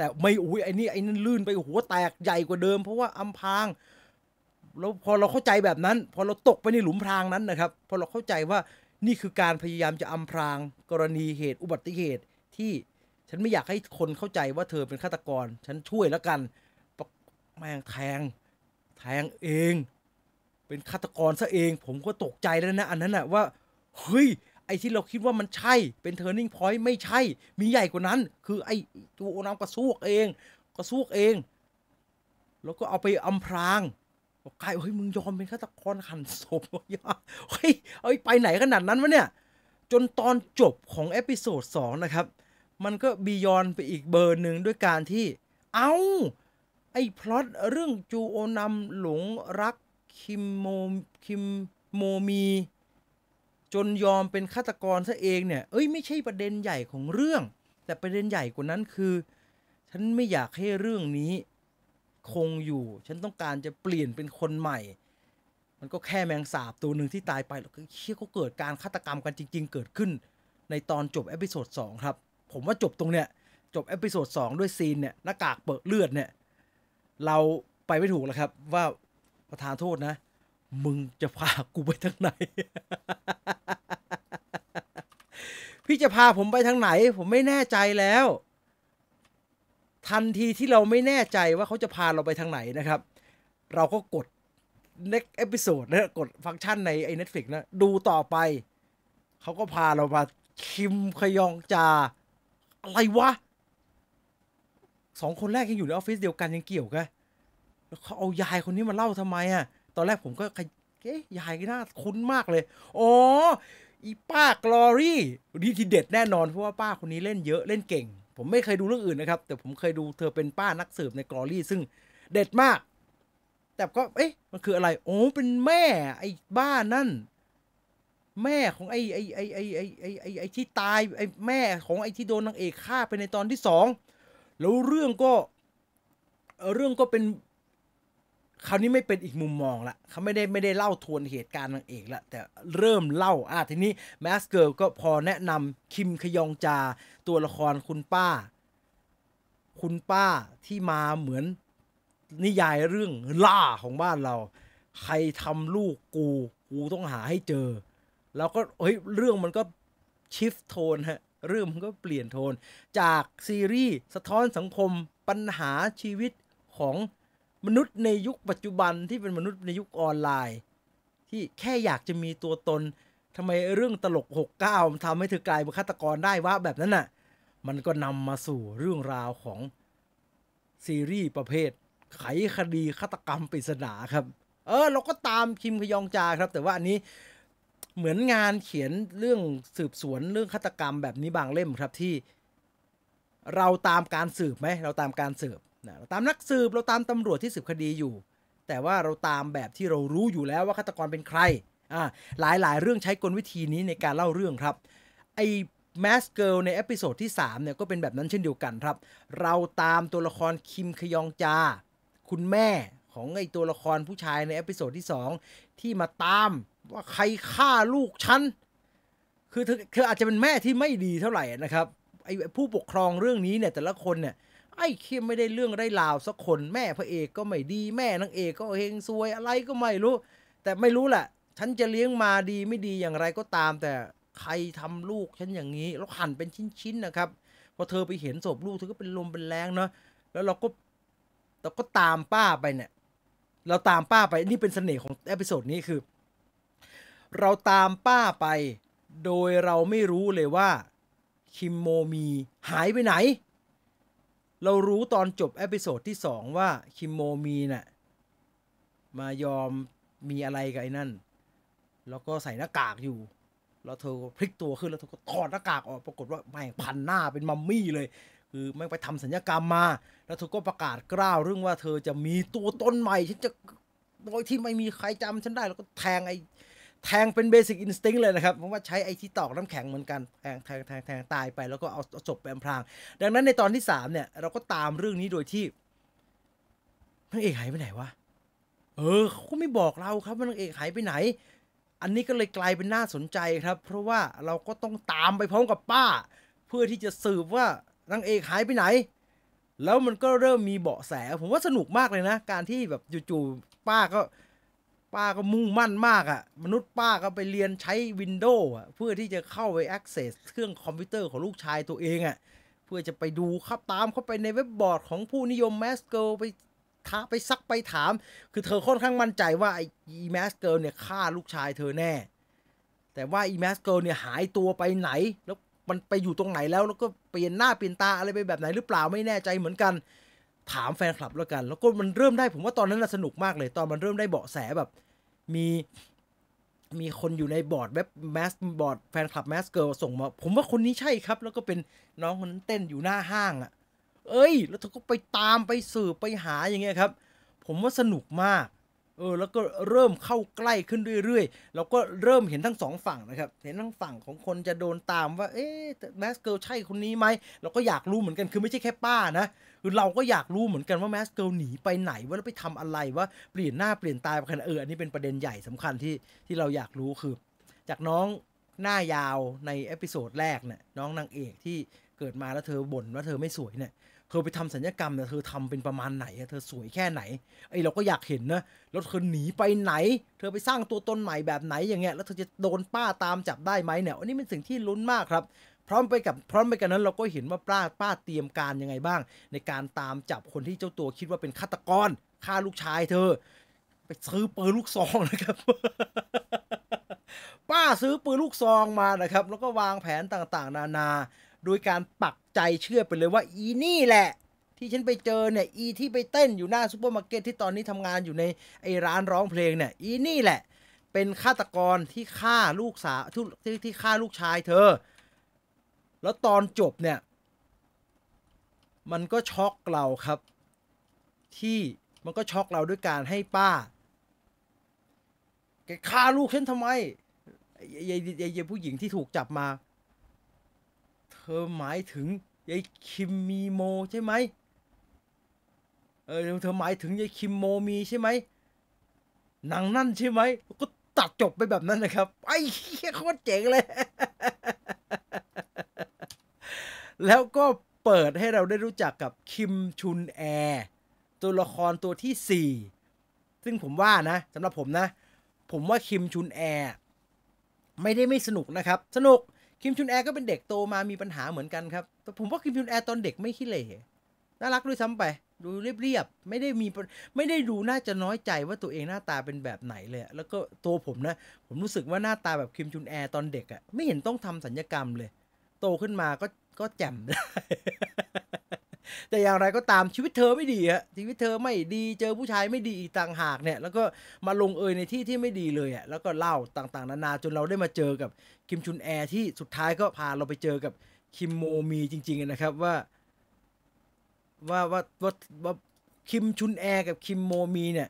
แต่ไม่อุ้ยไอ้นี่ไอ้นั่นลื่นไปหัวแตกใหญ่กว่าเดิมเพราะว่าอำพางแล้วพอเราเข้าใจแบบนั้น พอเราตกไปในหลุมพรางนั้นนะครับ พอเราเข้าใจว่านี่คือการพยายามจะอำพรางกรณีเหตุอุบัติเหตุที่ฉันไม่อยากให้คนเข้าใจว่าเธอเป็นฆาตกร ฉันช่วยแล้วกัน แม่งแทง แทงเอง เป็นฆาตกรซะเอง ผมก็ตกใจแล้วนะอันนั้นนะว่าเฮ้ยไอ้ที่เราคิดว่ามันใช่เป็น turning point ไม่ใช่ มีใหญ่กว่านั้น คือ ไอ้ จูโอนามกระซูกเองกระซูกเอง แล้วก็เอาไปอาพรางบอกกายเฮ้ย มึงยอมเป็นฆาตกรหั่นศพเฮ้ยเอ้ยไปไหนขนาดนั้นวะเนี่ย จนตอนจบของเอพิโซด2นะครับ มันก็บียอนไปอีกเบอร์หนึ่งด้วยการที่เอา้า ไอ้พล็อตเรื่องจูโอนำหลงรักคิมโมคิมโมมีจนยอมเป็นฆาตกรซะเองเนี่ย เอ้ยไม่ใช่ประเด็นใหญ่ของเรื่อง แต่ประเด็นใหญ่กว่านั้นคือ ฉันไม่อยากให้เรื่องนี้คงอยู่ ฉันต้องการจะเปลี่ยนเป็นคนใหม่ มันก็แค่แมงสาบตัวหนึ่งที่ตายไปแล้วก็เชี่ยก็เกิดการฆาตกรรมกันจริง ๆ เกิดขึ้นในตอนจบเอพิโซดสองครับ ผมว่าจบตรงเนี้ย จบเอพิโซดสองด้วยซีนเนี่ยหน้ากากเปิดเลือดเนี่ย เราไปไม่ถูกแล้วครับว่าประธานโทษนะมึงจะพากูไปทางไหน พี่จะพาผมไปทางไหน ผมไม่แน่ใจแล้ว ทันทีที่เราไม่แน่ใจว่าเขาจะพาเราไปทางไหนนะครับ เราก็กด next episode นะกดฟังก์ชันในไอ้ Netflix นะ ดูต่อไป เขาก็พาเรามาคิมขยองจาอะไรวะ สองคนแรกยังอยู่ในออฟฟิศเดียวกันยังเกี่ยวกัน แล้วเขาเอายายคนนี้มาเล่าทำไมอะ่ะตอนแรกผมก็เอ๊ะยายหน้าคุ้นมากเลย อ๋ออีป้ากลอรี่ นี่ที่เด็ดแน่นอนเพราะว่าป้าคนนี้เล่นเยอะเล่นเก่ง ผมไม่เคยดูเรื่องอื่นนะครับ แต่ผมเคยดูเธอเป็นป้านักสืบในกลอรี่ซึ่ง เด็ดมาก แต่ก็ เอ๊ะ มันคืออะไร โอ้เป็นแม่ ไอ้บ้านั่น แม่ของไอ้ไอ้ไอ้ไอ้ไอ้ไอ้ไอ้ไอ้ที่ตาย ไอ้แม่ของไอ้ที่โดนนางเอกฆ่าไปในตอนที่สองแล้วเรื่องก็ เรื่องก็เป็นคราวนี้ไม่เป็นอีกมุมมองละ เขาไม่ได้ไม่ได้เล่าทวนเหตุการณ์นางเอกละ แต่เริ่มเล่าอ่ะทีนี้แมสเกิลก็พอแนะนำคิมขยองจา ตัวละครคุณป้า คุณป้าที่มาเหมือนนิยายเรื่องล่าของบ้านเรา ใครทำลูกกูกูต้องหาให้เจอ แล้วก็เฮ้ยเรื่องมันก็ชิฟโทนฮะเรื่องมันก็เปลี่ยนโทน จากซีรีส์สะท้อนสังคมปัญหาชีวิตของมนุษย์ในยุคปัจจุบันที่เป็นมนุษย์ในยุคออนไลน์ ที่แค่อยากจะมีตัวตนทำไมเรื่องตลก 69มันทำให้เธอกลายเป็นฆาตกรได้ว่าแบบนั้นน่ะมันก็นำมาสู่เรื่องราวของ ซีรีส์ประเภทไขคดีฆาตกรรมปริศนาครับเออเราก็ตามคิมพยองจาครับ แต่ว่าอันนี้เหมือนงานเขียนเรื่องสืบสวนเรื่องฆาตกรรมแบบนี้บางเล่มครับที่ เราตามการสืบไหมเราตามการสืบนะเราตามนักสืบเราตามตำรวจที่สืบคดีอยู่ แต่ว่าเราตามแบบที่เรารู้อยู่แล้วว่าฆาตกรเป็นใครอ่าหลายๆเรื่องใช้กลวิธีนี้ในการเล่าเรื่องครับ ไอแมสเกิลในเอพิโซดที่3เนี่ยก็เป็นแบบนั้นเช่นเดียวกันครับ เราตามตัวละครคิมคยองจาคุณแม่ของไอตัวละครผู้ชายในเอพิโซดที่2 ที่มาตามว่าใครฆ่าลูกฉันคือเธอเธออาจจะเป็นแม่ที่ไม่ดีเท่าไหร่นะครับไอผู้ปกครองเรื่องนี้เนี่ยแต่ละคนเนี่ยไอ้เคียไม่ได้เรื่องได้ราวสักคนแม่พระเอกก็ไม่ดีแม่นางเอกก็เฮงซวยอะไรก็ไม่รู้ แต่ไม่รู้แหละฉันจะเลี้ยงมาดีไม่ดีอย่างไรก็ตาม แต่ใครทำลูกฉันอย่างนี้ แล้วหั่นเป็นชิ้นๆนะครับพอเธอไปเห็นศพลูกเธอก็เป็นลมเป็นแรงเนาะแล้วเราก็เราก็ตามป้าไปเนี่ย เราตามป้าไปนี่เป็นเสน่ห์ของเอพิโซดนี้คือ เราตามป้าไป โดยเราไม่รู้เลยว่าคิมโมมีหายไปไหนเรารู้ตอนจบเอพิโซดที่สองว่า คิมโมมีน่ะ มายอมมีอะไรกับไอ้นั่น แล้วก็ใส่หน้ากากอยู่แล้วเธอพลิกตัวขึ้นแล้วเธอก็ถอดหน้ากากออก ปรากฏว่าแม่พันหน้าเป็นมัมมี่เลย คือไม่ไปทำสัญญกรรมมา แล้วเธอก็ประกาศกล้าวเรื่องว่าเธอจะมีตัวตนใหม่ฉันจะโดยที่ไม่มีใครจำฉันได้แล้วก็แทงไอแทงเป็นเบสิกอินสติ้งเลยนะครับเพราะว่าใช้ไอที่ตอกน้ำแข็งเหมือนกัน แทงแทงแทงแทงตายไป แล้วก็เอาศพไปอำพรางดังนั้นในตอนที่สามเนี่ย เราก็ตามเรื่องนี้โดยที่นางเอกหายไปไหนวะเออเขาไม่บอกเราครับว่านางเอกหายไปไหน อันนี้ก็เลยกลายเป็นน่าสนใจครับ เพราะว่าเราก็ต้องตามไปพร้อมกับป้า เพื่อที่จะสืบว่านางเอกหายไปไหน แล้วมันก็เริ่มมีเบาะแส ผมว่าสนุกมากเลยนะการที่แบบจู่ๆป้าก็ป้าก็มุ่งมั่นมากอะ่ะ มนุษย์ป้าก็ไปเรียนใช้ Windows อ่ะเพื่อที่จะเข้าไป Access เครื่องคอมพิวเตอร์ของลูกชายตัวเองอะ่ะ เพื่อจะไปดูครับตามเข้าไปในเว็บบอร์ด ของผู้นิยมแมสเกิลไปท้าไปซักไปถาม คือเธอค่อนข้างมั่นใจว่าไอ้แมสเกิลเนี่ยฆ่าลูกชายเธอแน่ แต่ว่าอ้แมสเกิลเนี่ยหายตัวไปไหน แล้วมันไปอยู่ตรงไหนแล้วแล้วก็เปลี่ยนหน้าเปลี่ยนตาอะไรไปแบบไหนหรือเปล่าไม่แน่ใจเหมือนกันถามแฟนคลับแล้วกัน แล้วก็มันเริ่มได้ ผมว่าตอนนั้นสนุกมากเลย ตอนมันเริ่มได้เบาะแสแบบ มี มีคนอยู่ในบอร์ดแบบแมสบอร์ดแฟนคลับแมสเกิลส่งมา ผมว่าคนนี้ใช่ครับ แล้วก็เป็นน้องคนนั้นเต้นอยู่หน้าห้างอะ่ะเอ้ย แล้วเธอก็ไปตามไปสืบไปหาอย่างเงี้ยครับ ผมว่าสนุกมากเออแล้วก็เริ่มเข้าใกล้ขึ้นเรื่อยๆแล้วก็เริ่มเห็นทั้งสองฝั่งนะครับเห็นทั้งฝั่งของคนจะโดนตามว่า เอ๊ะแมสเกิลใช่คนนี้ไหมเราก็อยากรู้เหมือนกันคือไม่ใช่แค่ป้านะคือเราก็อยากรู้เหมือนกันว่าแมสเกิลหนีไปไหนว่าแล้วไปทำอะไรว่าเปลี่ยนหน้าเปลี่ยนตายไปขนาดเอออันนี้เป็นประเด็นใหญ่สำคัญที่ที่เราอยากรู้คือ จากน้องหน้ายาวในเอพิโซดแรกเนี่ยน้องนางเอกที่เกิดมาแล้วเธอบ่นว่าเธอไม่สวยเนี่ยเธอไปทำาสัญญกรรมเนี่ยเธอทำาเป็นประมาณไหนเธอสวยแค่ไหนไอเราก็อยากเห็นนะแล้วเธอหนีไปไหน เธอไปสร้างตัวตนใหม่แบบไหนอย่างเงี้ยแล้วเธอจะโดนป้าตามจับได้ไหมเนี่ยอันนี้เป็นสิ่งที่ลุ้นมากครับพร้อมไปกับ พร้อมไปกันนั้นเราก็เห็นว่าป้า ป้าเตรียมการยังไงบ้าง ในการตามจับคนที่เจ้าตัวคิดว่าเป็นฆาตกรฆ่าลูกชายเธอ ไปซื้อปืนลูกซองนะครับ ป้าซื้อปืนลูกซองมานะครับ แล้วก็วางแผนต่างๆ นานา โดยการปักใจเชื่อไปเลยว่าอีนี่แหละ ที่ฉันไปเจอเนี่ย อีที่ไปเต้นอยู่หน้าซูเปอร์มาร์เก็ตที่ตอนนี้ทำงานอยู่ในไอร้านร้องเพลงเนี่ย อีนี่แหละ เป็นฆาตกรที่ฆ่าลูกสาวที่ที่ฆ่าลูกชายเธอแล้วตอนจบเนี่ย มันก็ช็อกเราครับ ที่มันก็ช็อกเราด้วยการให้ป้าแกฆ่าลูกฉันทำไมยายยายผู้หญิงที่ถูกจับมา เธอหมายถึงยายคิมมีโมใช่ไหมเออเธอหมายถึงยายคิมโมมีใช่ไหมหนังนั่นใช่ไหม ก็ตัดจบไปแบบนั้นนะครับไอ้เหียโคตรเจ๋งเลยแล้วก็เปิดให้เราได้รู้จักกับ คิมชุนแอร์ตัวละครตัวที่ 4 ซึ่งผมว่านะสำหรับผมนะ ผมว่าคิมชุนแอร์ไม่ได้ไม่สนุกนะครับ สนุก คิมชุนแอร์ก็เป็นเด็กโตมามีปัญหาเหมือนกันครับแต่ผมว่าคิมชุนแอร์ตอนเด็กไม่ขี้เหร่น่ารักด้วยซ้ำไปดูเรียบๆไม่ได้มีไม่ได้ดูน่าจะน้อยใจว่าตัวเองหน้าตาเป็นแบบไหนเลย แล้วก็ตัวผมนะ ผมรู้สึกว่าหน้าตาแบบคิมชุนแอร์ตอนเด็กอะ่ะไม่เห็นต้องทำสัญญกรรมเลย โตขึ้นมาก็ก็แจ่มได้แต่อย่างไรก็ตามชีวิตเธอไม่ดีฮะ ชีวิตเธอไม่ดีเจอผู้ชายไม่ดีอีกต่างหากเนี่ย แล้วก็มาลงเอยในที่ที่ไม่ดีเลยอ่ะแล้วก็เล่าต่างๆนานาจนเราได้มาเจอกับคิมชุนแอร์ที่สุดท้ายก็พาเราไปเจอกับคิมโมมีจริง ๆ นะครับว่าว่าว่าว่าวาคิมชุนแอร์กับคิมโมมีเนี่ย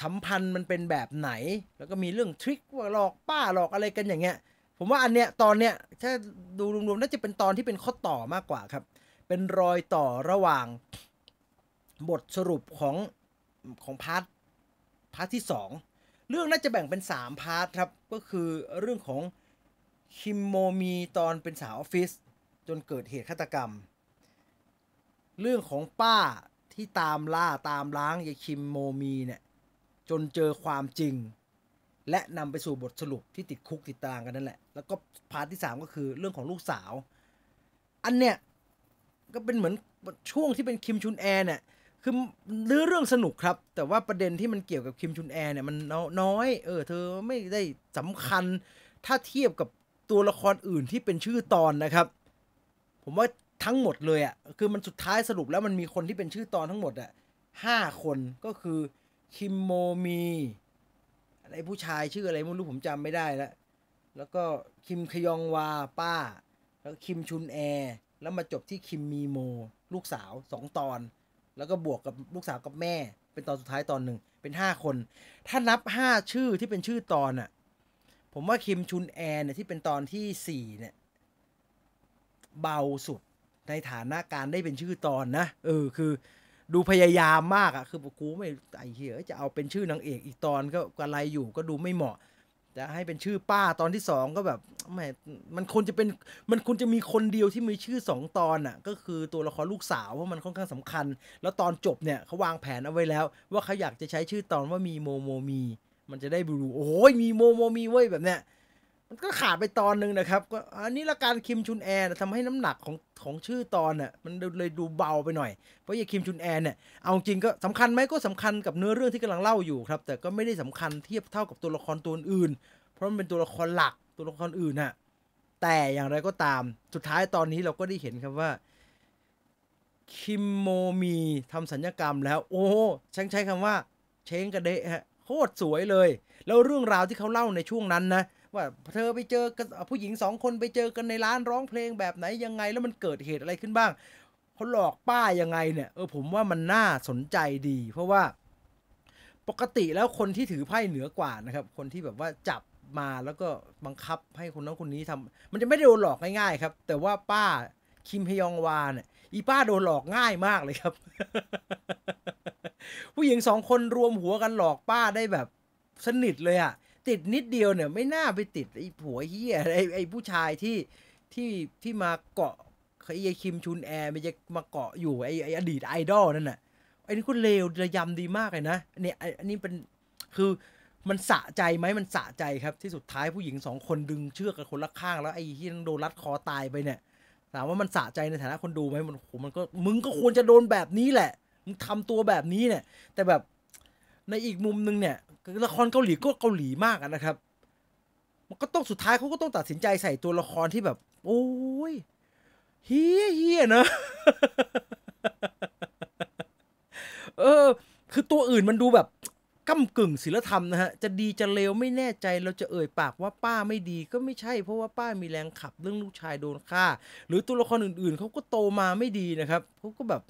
สัมพันธ์มันเป็นแบบไหน แล้วก็มีเรื่องทริคว่าหลอกป้าหลอกอะไรกันอย่างเงี้ยผมว่าอันเนี้ยตอนเนี้ยถ้าดูรวมๆน่าจะเป็นตอนที่เป็นข้อต่อมากกว่าครับเป็นรอยต่อระหว่างบทสรุปของ ของพาร์ทพาร์ทที่สองเรื่องน่าจะแบ่งเป็น 3พาร์ทครับ ก็คือเรื่องของคิมโมมีตอนเป็นสาวออฟฟิศ จนเกิดเหตุฆาตกรรม เรื่องของป้าที่ตามล่าตามล้างยายคิมโมมีเนี่ยจนเจอความจริงและนำไปสู่บทสรุปที่ติดคุกติดตารางกันนั่นแหละ แล้วก็ พาร์ทที่สามก็คือเรื่องของลูกสาว อันเนี้ยก็เป็นเหมือนช่วงที่เป็นคิมชุนแอร์เนี่ย คือเนื้อเรื่องสนุกครับ แต่ว่าประเด็นที่มันเกี่ยวกับคิมชุนแอร์เนี่ยมันน้อย เออเธอไม่ได้สำคัญ ถ้าเทียบกับตัวละครอื่นที่เป็นชื่อตอนนะครับ ผมว่าทั้งหมดเลยอะ่ะ คือมันสุดท้ายสรุปแล้วมันมีคนที่เป็นชื่อตอนทั้งหมดอะ่ะห้าคนก็คือคิมโมมีไอ้ผู้ชายชื่ออะไรไม่รู้ผมจำไม่ได้แล้ว แล้วก็คิมคยองวาป้า แล้วคิมชุนแอร์แล้วมาจบที่คิมมีโม ลูกสาวสองตอน แล้วก็บวกกับลูกสาวกับแม่ เป็นตอนสุดท้ายตอนหนึ่งเป็นห้าคน ถ้านับห้าชื่อที่เป็นชื่อตอนอะผมว่าคิมชุนแอร์เนี่ยที่เป็นตอนที่สี่เนี่ยเบาสุดในฐานะการได้เป็นชื่อตอนนะเออคือดูพยายามมากอะคือกูไม่ไอเหี้ยจะเอาเป็นชื่อนางเอกอีกตอนก็อะไรอยู่ก็ดูไม่เหมาะจะให้เป็นชื่อป้า ตอนที่สองก็แบบไม่มันควรจะเป็นมันควรจะมีคนเดียวที่มีชื่อสองตอนอ่ะ ก็คือตัวละครลูกสาวเพราะมันค่อนข้างสำคัญ แล้วตอนจบเนี่ยเขาวางแผนเอาไว้แล้ว ว่าเขาอยากจะใช้ชื่อตอนว่ามีโมโมมีมันจะได้บููโอ้ยมีโมโมมีเว้ยแบบเนี้ยันก็ขาดไปตอนหนึ่งนะครับก็อันนี้ละการคิมชุนแอร์ทำให้น้ำหนักของของชื่อตอนน่ะมันเลยดูเบาไปหน่อย เพราะอย่าคิมชุนแอร์เนี่ยเอาจริงก็สำคัญไหมก็สำคัญกับเนื้อเรื่องที่กำลังเล่าอยู่ครับ แต่ก็ไม่ได้สำคัญเทียบเท่ากับตัวละครตัวอื่น เพราะมันเป็นตัวละครหลักตัวละครอื่นน่ะแต่อย่างไรก็ตาม สุดท้ายตอนนี้เราก็ได้เห็นครับว่าคิมโมมีทำสัญญกรรมแล้วโอ้ช่างใช้คำว่าเช้งกระเดะฮะโคตรสวยเลยแล้วเรื่องราวที่เขาเล่าในช่วงนั้นนะว่าเธอไปเจอผู้หญิงสองคนไปเจอกันในร้านร้องเพลงแบบไหนยังไง แล้วมันเกิดเหตุอะไรขึ้นบ้างเขาหลอกป้ายังไงเนี่ยเออ ผมว่ามันน่าสนใจดี เพราะว่า ปกติแล้วคนที่ถือไพ่เหนือกว่านะครับ คนที่แบบว่าจับมาแล้วก็บังคับให้คนนั้นคนนี้ทำ มันจะไม่ได้โดนหลอกง่ายๆครับ แต่ว่าป้าคิมฮยองวาเนี่ยอีป้าโดนหลอกง่ายมากเลยครับ ผู้หญิงสองคนรวมหัวกันหลอกป้าได้แบบ สนิทเลยอะติดนิดเดียวเนี่ยไม่น่าไปติด ไอ้ผัวเฮียไอ้ไอ้ผู้ชายที่ที่ที่มาเกาะไอ้คิมชุนแอร์มันจะมาเกาะอยู่ไอ้ไอ้อดีตไอดอลนั่นน่ะไอ้นี่คุณเลวระยำดีมากเลยนะเนี่ยไอ้นี่เป็นคือมันสะใจไหมมันสะใจครับที่สุดท้ายผู้หญิงสองคนดึงเชือกกับคนละข้าง แล้วไอ้ที่โดนรัดคอตายไปเนี่ยถามว่ามันสะใจในฐานะคนดูไหมมันโหมันก็มึงก็ควรจะโดนแบบนี้แหละมึงทำตัวแบบนี้เนี่ย แต่แบบในอีกมุมนึงเนี่ยละครเกาหลีก็เกาหลีมากนะครับ มันก็ต้องสุดท้ายเขาก็ต้องตัดสินใจใส่ตัวละครที่แบบโอ้ยเฮี้ยเฮี้ยนะเออ คือตัวอื่นมันดูแบบก้ากึ่งศิลธรรมนะฮะ จะดีจะเลวไม่แน่ใจเราจะเอ่ยปากว่าป้าไม่ดีก็ไม่ใช่เพราะว่าป้ามีแรงขับเรื่องลูกชายโดนฆ่าหรือตัวละครอื่นๆเขาก็โตมาไม่ดีนะครับเขาก็แบบ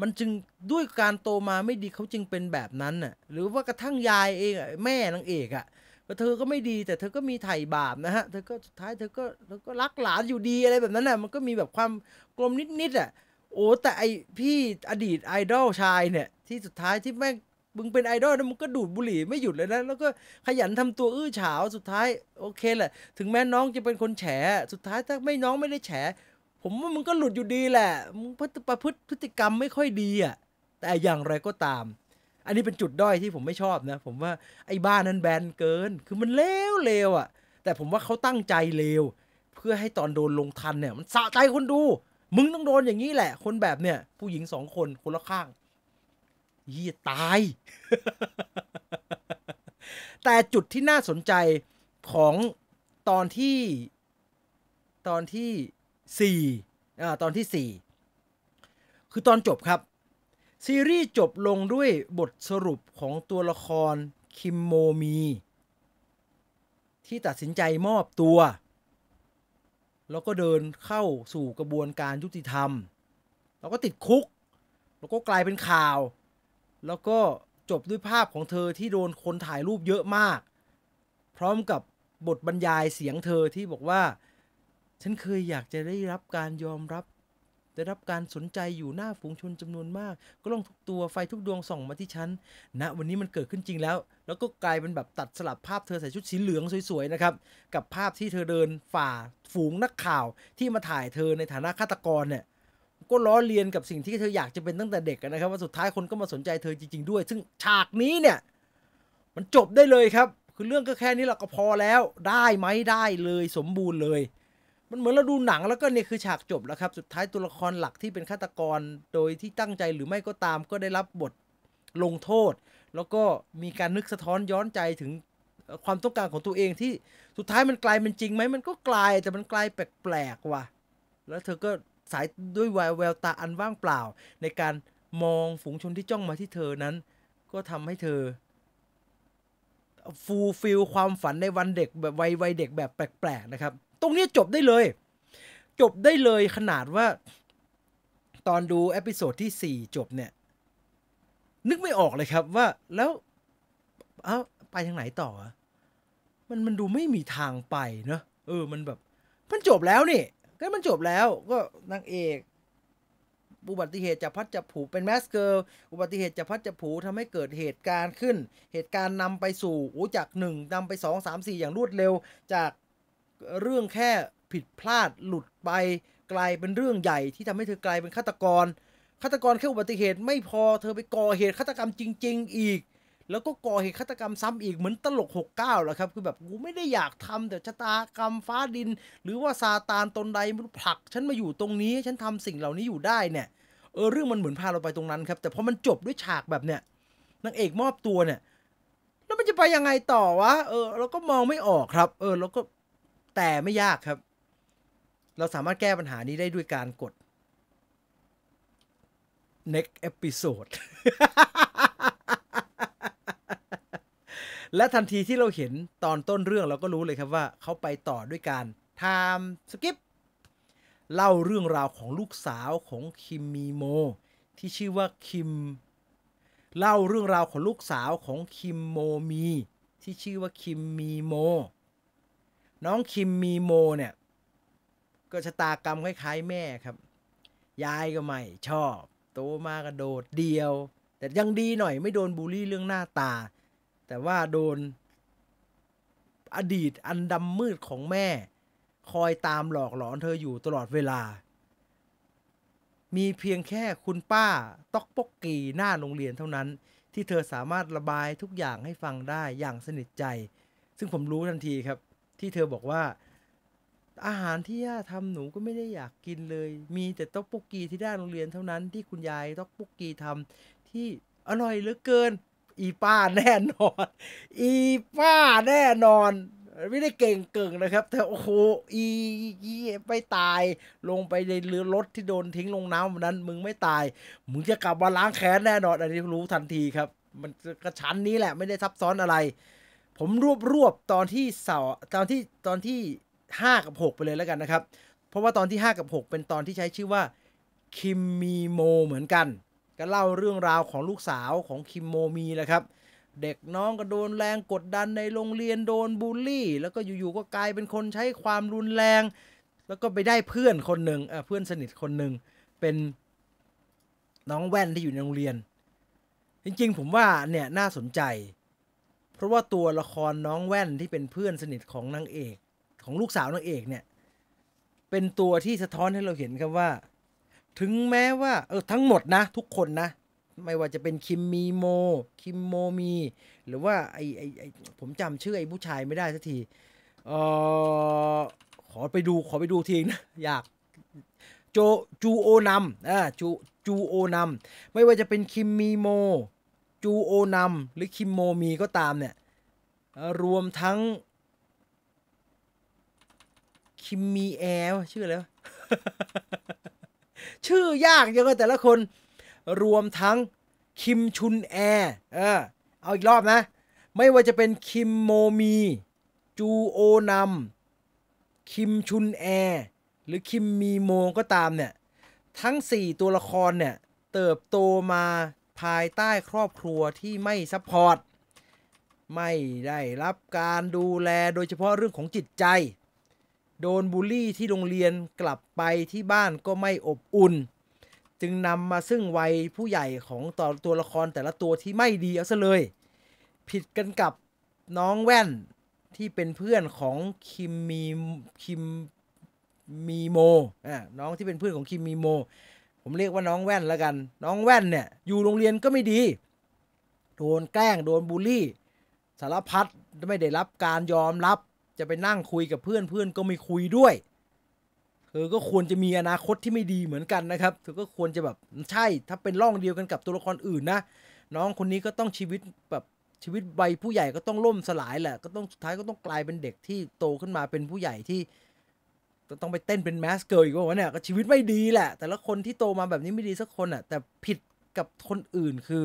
มันจึงด้วยการโตมาไม่ดีเขาจึงเป็นแบบนั้นน่ะหรือว่ากระทั่งยายเองแม่นางเอกอ่ะเธอก็ไม่ดีแต่เธอก็มีไถ่บาปนะฮะเธอก็สุดท้ายเธอก็เธอก็รักหลานอยู่ดีอะไรแบบนั้นน่ะมันก็มีแบบความกลมนิดๆอ่ะโอ้แต่ไอพี่อดีตไอดอลชายเนี่ยที่สุดท้ายที่แม่งมึงเป็นไอดอลนะมึงก็ดูดบุหรี่ไม่หยุดเลยนะแล้วก็ขยันทำตัวอื้อฉาวสุดท้ายโอเคแหละถึงแม้น้องจะเป็นคนแฉ สุดท้ายถ้าไม่น้องไม่ได้แฉผมว่ามึงก็หลุดอยู่ดีแหละ มึงประพฤติพฤติกรรมไม่ค่อยดีอ่ะ แต่อย่างไรก็ตาม อันนี้เป็นจุดด้อยที่ผมไม่ชอบนะ ผมว่าไอ้บ้านนั้นแบนเกิน คือมันเลวเลวอ่ะ แต่ผมว่าเขาตั้งใจเลว เพื่อให้ตอนโดนลงทันเนี่ย มันสะใจคนดู มึงต้องโดนอย่างนี้แหละ คนแบบเนี่ยผู้หญิงสองคนคนละข้าง ยี่ตาย แต่จุดที่น่าสนใจของตอนที่ตอนที่สี่ตอนที่สี่คือตอนจบครับ ซีรีส์จบลงด้วยบทสรุปของตัวละครคิมโมมีที่ตัดสินใจมอบตัว แล้วก็เดินเข้าสู่กระบวนการยุติธรรม แล้วก็ติดคุก แล้วก็กลายเป็นข่าว แล้วก็จบด้วยภาพของเธอที่โดนคนถ่ายรูปเยอะมาก พร้อมกับบทบรรยายเสียงเธอที่บอกว่าฉันเคยอยากจะได้รับการยอมรับ ได้รับการสนใจอยู่หน้าฝูงชนจำนวนมาก ก็ลองทุกตัวไฟทุกดวง ส่องมาที่ฉันนะวันนี้มันเกิดขึ้นจริงแล้ว แล้วก็กลายเป็นแบบตัดสลับภาพเธอใส่ชุดสีเหลืองสวยๆนะครับกับภาพที่เธอเดินฝ่าฝูงนักข่าวที่มาถ่ายเธอในฐานะฆาตกรเนี่ย ก็ล้อเลียนกับสิ่งที่เธออยากจะเป็นตั้งแต่เด็กนะครับว่าสุดท้ายคนก็มาสนใจเธอจริงๆด้วย ซึ่งฉากนี้เนี่ยมันจบได้เลยครับ คือเรื่องก็แค่นี้เราก็พอแล้วได้ไหมได้เลยสมบูรณ์เลยมันเหมือนเราดูหนังแล้วก็เนี่ยคือฉากจบแล้วครับ สุดท้ายตัวละครหลักที่เป็นฆาตกรโดยที่ตั้งใจหรือไม่ก็ตาม ก็ได้รับบทลงโทษ แล้วก็มีการนึกสะท้อนย้อนใจถึงความต้องการของตัวเองที่สุดท้ายมันกลายเป็นจริงไหมมันก็กลายแต่มันกลายแปลกๆว่ะ แล้วเธอก็สายด้วยวายแววตาอันว่างเปล่า ในการมองฝูงชนที่จ้องมาที่เธอนั้น ก็ทำให้เธอฟูลฟิลความฝันในวันเด็ก แบบวัยวัยเด็กแบบแปลกๆนะครับตรงนี้จบได้เลย จบได้เลยขนาดว่า ตอนดูเอพิโซดที่ 4 จบเนี่ย นึกไม่ออกเลยครับ ว่าแล้ว เอาไปทางไหนต่อมันมันดูไม่มีทางไปเนอะเออมันแบบมันจบแล้วนี่ก็มันจบแล้วก็นางเอกอุบัติเหตุจะพัดจะผูเป็นแมสเกิลอุบัติเหตุจะพัดจะผูทำให้เกิดเหตุการณ์ขึ้น เหตุการณ์นำไปสู่โอ้จากหนึ่งนำไปสองสามสี่อย่างรวดเร็วจากเรื่องแค่ผิดพลาดหลุดไปกลายเป็นเรื่องใหญ่ ที่ทำให้เธอกลายเป็นฆาตกรฆาตกรแค่อุบัติเหตุไม่พอเธอไปก่อเหตุฆาตกรรมจริง ๆ อีก แล้วก็ก่อเหตุฆาตกรรมซ้ำอีกเหมือนตลก 69แล้วครับ คือแบบกูไม่ได้อยากทำแต่ชะตากรรมฟ้าดิน หรือว่าซาตานตนใดมันผลัก ฉันมาอยู่ตรงนี้ฉันทำสิ่งเหล่านี้อยู่ได้เนี่ยเออ เรื่องมันเหมือนพาเราไปตรงนั้นครับ แต่พอมันจบด้วยฉากแบบเนี้ยนางเอกมอบตัวเนี่ยแล้วมันจะไปยังไงต่อวะเออเราก็มองไม่ออกครับ เออเราก็แต่ไม่ยากครับ เราสามารถแก้ปัญหานี้ได้ด้วยการกด next episode และทันทีที่เราเห็นตอนต้นเรื่องเราก็รู้เลยครับว่า เขาไปต่อด้วยการ time skip เล่าเรื่องราวของลูกสาวของคิมมีโมที่ชื่อว่าคิม เล่าเรื่องราวของลูกสาวของคิมโมมีที่ชื่อว่าคิมมีโมน้องคิมมีโม เนี่ย ก็ชะตากรรมคล้ายๆ แม่ครับ ยายก็ไม่ ชอบ โตมากระโดดเดียว แต่ยังดีหน่อยไม่โดนบูลลี่เรื่องหน้าตา แต่ว่าโดนอดีตอันดำมืดของแม่ คอยตามหลอกหลอนเธออยู่ตลอดเวลา มีเพียงแค่คุณป้าต๊อกปกกีหน้าโรงเรียนเท่านั้นที่เธอสามารถระบายทุกอย่างให้ฟังได้อย่างสนิทใจ ซึ่งผมรู้ทันทีครับที่เธอบอกว่าอาหารที่ย่าทำหนูก็ไม่ได้อยากกินเลย มีแต่ต๊อกปุกกีที่ด้านโรงเรียนเท่านั้นที่คุณยายต๊อกปุกกีทำที่ อร่อยเหลือเกิน อีป้าแน่นอน อีป้าแน่นอน ไม่ได้เก่งเก่งนะครับแต่โอ้โหอีอีไปตายลงไปในเรือรถที่โดนทิ้งลงน้ำวันนั้นมึงไม่ตายมึงจะกลับมาล้างแค้นแน่นอนอันนี้รู้ทันทีครับ มันกระชั้นนี้แหละไม่ได้ซับซ้อนอะไรผมรวบรวบตอนที่เสาตอนที่ตอนที่ห้ากับหกไปเลยแล้วกันนะครับ เพราะว่าตอนที่ห้ากับหกเป็นตอนที่ใช้ชื่อว่าคิมมีโมเหมือนกัน ก็เล่าเรื่องราวของลูกสาวของคิมโมมีนะครับเด็กน้องก็โดนแรงกดดันในโรงเรียนโดนบูลลี่ แล้วก็อยู่ๆก็กลายเป็นคนใช้ความรุนแรง แล้วก็ไปได้เพื่อนคนหนึ่งเพื่อนสนิทคนหนึ่งเป็นน้องแว่นที่อยู่ในโรงเรียน จริงๆผมว่าเนี่ยน่าสนใจเพราะว่าตัวละครน้องแว่นที่เป็นเพื่อนสนิทของนางเอก ของลูกสาวนางเอกเนี่ย เป็นตัวที่สะท้อนให้เราเห็นครับว่า ถึงแม้ว่า เออทั้งหมดนะ ทุกคนนะ ไม่ว่าจะเป็นคิมมีโมคิมโมมีหรือว่าไอไอไอผมจำชื่อไอผู้ชายไม่ได้สักที เออขอไปดูขอไปดูทีนะอยากโจจูโอนำอ่าจูจูโอนำไม่ว่าจะเป็นคิมมีโมจูโอนัมหรือคิมโมมีก็ตามเนี่ยรวมทั้งคิมมีแอลชื่ออะไรวะชื่อยากยเงไงแต่ละคนรวมทั้งคิมชุนแอร์เออเอาอีกรอบนะ ไม่ว่าจะเป็นคิมโมมีจูโอนัมคิมชุนแอร์หรือคิมมีโมก็ตามเนี่ยทั้ง4ตัวละครเนี่ยเติบโตมาภายใต้ครอบครัวที่ไม่ซัพพอร์ต ไม่ได้รับการดูแลโดยเฉพาะเรื่องของจิตใจ โดนบูลลี่ที่โรงเรียนกลับไปที่บ้านก็ไม่อบอุ่น จึงนำมาซึ่งวัยผู้ใหญ่ของต่อตัวละครแต่ละตัวที่ไม่ดีเอาซะเลยผิดกันกับน้องแว่นที่เป็นเพื่อนของคิมมีคิมมีโมน้องที่เป็นเพื่อนของคิมมีโมผมเรียกว่าน้องแว่นแล้วกัน น้องแว่นเนี่ยอยู่โรงเรียนก็ไม่ดี โดนแกล้ง โดนบูลลี่ สารพัดไม่ได้รับการยอมรับจะไปนั่งคุยกับเพื่อนเพื่อนก็ไม่คุยด้วยเธอก็ควรจะมีอนาคตที่ไม่ดีเหมือนกันนะครับเธอก็ควรจะแบบใช่ถ้าเป็นร่องเดียวกันกับตัวละครอื่นนะน้องคนนี้ก็ต้องชีวิตแบบชีวิตใบผู้ใหญ่ก็ต้องล่มสลายแหละ ก็ต้องสุดท้ายก็ต้องกลายเป็นเด็กที่โตขึ้นมาเป็นผู้ใหญ่ที่ต้องไปเต้นเป็นแมสเกิร์ลอีกว่าวะเนี่ยก็ชีวิตไม่ดีแหละ แต่ละคนที่โตมาแบบนี้ไม่ดีสักคนอ่ะแต่ผิดกับคนอื่นคือ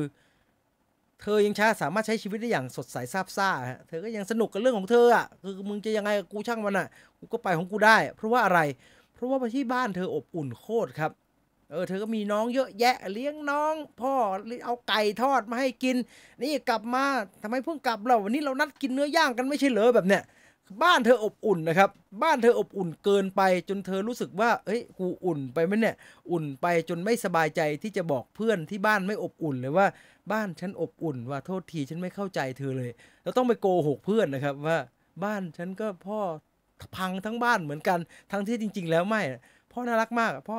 เธอยังช้าสามารถใช้ชีวิตได้อย่างสดใสซาบซ่าฮะเธอก็ยังสนุกกับเรื่องของเธออ่ะคือมึงจะยังไงกูช่างมันอ่ะกูก็ไปของกูได้ เพราะว่าอะไร เพราะว่าที่บ้านเธออบอุ่นโคตรครับเออเธอก็มีน้องเยอะแยะเลี้ยงน้อง พ่อเอาไก่ทอดมาให้กิน นี่กลับมาทำไมเพิ่งกลับเราวันนี้เรานัดกินเนื้อย่างกันไม่ใช่เหรอแบบเนี้ยบ้านเธออบอุ่นนะครับ บ้านเธออบอุ่นเกินไปจนเธอรู้สึกว่าเฮ้ย กูอุ่นไปไหมเนี่ย อุ่นไปจนไม่สบายใจที่จะบอกเพื่อนที่บ้านไม่อบอุ่นเลยว่าบ้านฉันอบอุ่นว่าโทษทีฉันไม่เข้าใจเธอเลย แล้วต้องไปโกหกเพื่อนนะครับ ว่าบ้านฉันก็พ่อพังทั้งบ้านเหมือนกัน ทั้งที่จริง ๆแล้วไม่ พ่อน่ารักมาก พ่อ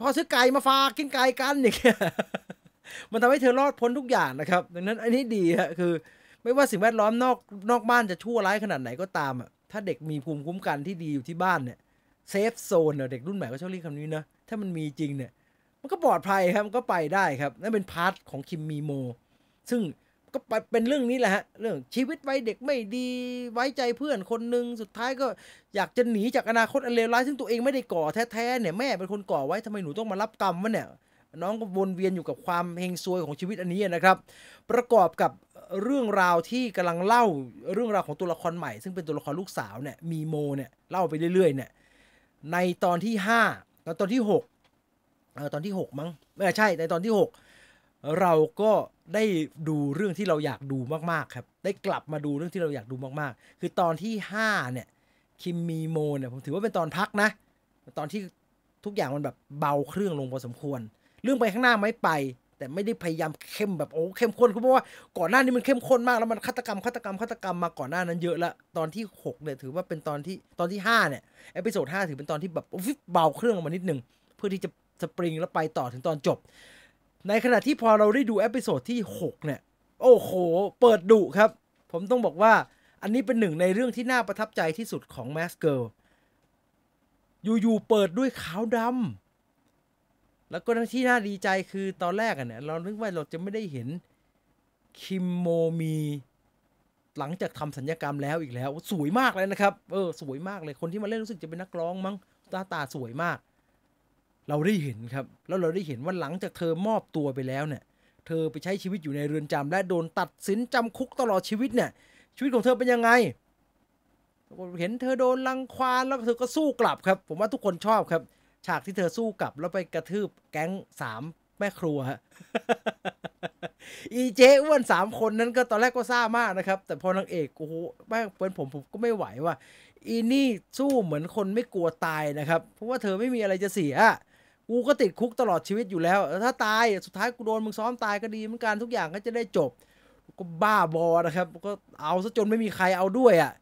พ่อซื้อไก่มาฝากกินไก่กันอย่างเงี้ยมันทำให้เธอรอดพ้นทุกอย่างนะครับ ดังนั้นอันนี้ดีฮะคือไม่ว่าสิ่งแวดล้อมนอกนอกบ้านจะชั่วร้ายขนาดไหนก็ตามอ่ะถ้าเด็กมีภูมิคุ้มกันที่ดีอยู่ที่บ้านเนี่ย เซฟโซนเนี่ยเด็กรุ่นใหม่ก็ชอบเรียกคำนี้นะ ถ้ามันมีจริงเนี่ย มันก็ปลอดภัยครับ มันก็ไปได้ครับ นั่นเป็นพาร์ทของคิมมีโม ซึ่งก็เป็นเรื่องนี้แหละฮะ เรื่องชีวิตไว้เด็กไม่ดีไว้ใจเพื่อนคนหนึ่งสุดท้ายก็อยากจะหนีจากอนาคตอันเลวร้ายซึ่งตัวเองไม่ได้ก่อแท้ๆเนี่ย แม่เป็นคนก่อไว้ทำไมหนูต้องมารับกรรมวะเนี่ย น้องก็วนเวียนอยู่กับความเฮงซวยของชีวิตอันนี้นะครับ ประกอบกับเรื่องราวที่กำลังเล่าเรื่องราวของตัวละครใหม่ซึ่งเป็นตัวละครลูกสาวเนี่ยมีโมเนี่ยเล่าไปเรื่อยๆเนี่ยในตอนที่ห้าแล้วตอนที่หกเออตอนที่หกมั้งไม่ใช่ในตอนที่หกเราก็ได้ดูเรื่องที่เราอยากดูมากๆครับได้กลับมาดูเรื่องที่เราอยากดูมากๆ คือตอนที่ห้าเนี่ยคิมมีโมเนี่ยผมถือว่าเป็นตอนพักนะตอนที่ทุกอย่างมันแบบเบาเครื่องลงพอสมควร เรื่องไปข้างหน้าไม่ไปแต่ไม่ได้พยายามเข้มแบบโอ้เข้มข้นคเพราะว่าก่อนหน้านี้มันเข้มข้นมากแล้วมันฆาตกรรมฆาตกรรมฆาตกรรมมาก่อนหน้านั้นเยอะละตอนที่6เนี่ยถือว่าเป็นตอนที่ตอนที่5เนี่ยเอพิโซด5ถือเป็นตอนที่แบบเบาเครื่องลงมานิดนึงเพื่อที่จะสปริงแล้วไปต่อถึงตอนจบในขณะที่พอเราได้ดูเอพิโซดที่ 6 เนี่ย โอ้โห เปิดดุครับ ผมต้องบอกว่าอันนี้เป็นหนึ่ง ในเรื่องที่น่าประทับใจที่สุดของแมสเกิลอยู่ๆเปิดด้วยขาวดำแล้วก็ที่น่าดีใจคือตอนแรกอะเนี่ยเรานึกว่าเราจะไม่ได้เห็น คิมโมมี หลังจากทำสัญญกรรมแล้วอีกแล้ว สวยมากเลยนะครับ เออสวยมากเลย คนที่มาเล่นรู้สึกจะเป็นนักร้องมั้งตาตาสวยมาก เราได้เห็นครับ แล้วเราได้เห็นว่าหลังจากเธอมอบตัวไปแล้วเนี่ย เธอไปใช้ชีวิตอยู่ในเรือนจำและโดนตัดสินจำคุกตลอดชีวิตเนี่ย ชีวิตของเธอเป็นยังไงเห็นเธอโดนลังควานแล้วเธอก็สู้กลับครับ ผมว่าทุกคนชอบครับฉากที่เธอสู้กับแล้วไปกระทืบแก๊งสามแม่ครัวอีเจอ้วนสามคนนั้นก็ตอนแรกก็ซ่ามากนะครับแต่พอนางเอกโอ้โหแม่งเป็นผมผมก็ไม่ไหวว่ะอีนี่สู้เหมือนคนไม่กลัวตายนะครับเพราะว่าเธอไม่มีอะไรจะเสียกูก็ติดคุกตลอดชีวิตอยู่แล้ว ถ้าตายสุดท้ายกูโดนมึงซ้อมตาย ก็ดีเหมือนกันทุกอย่างก็จะได้จบก็บ้าบอนะครับ ก็เอาซะจนไม่มีใครเอาด้วยอะ่ะ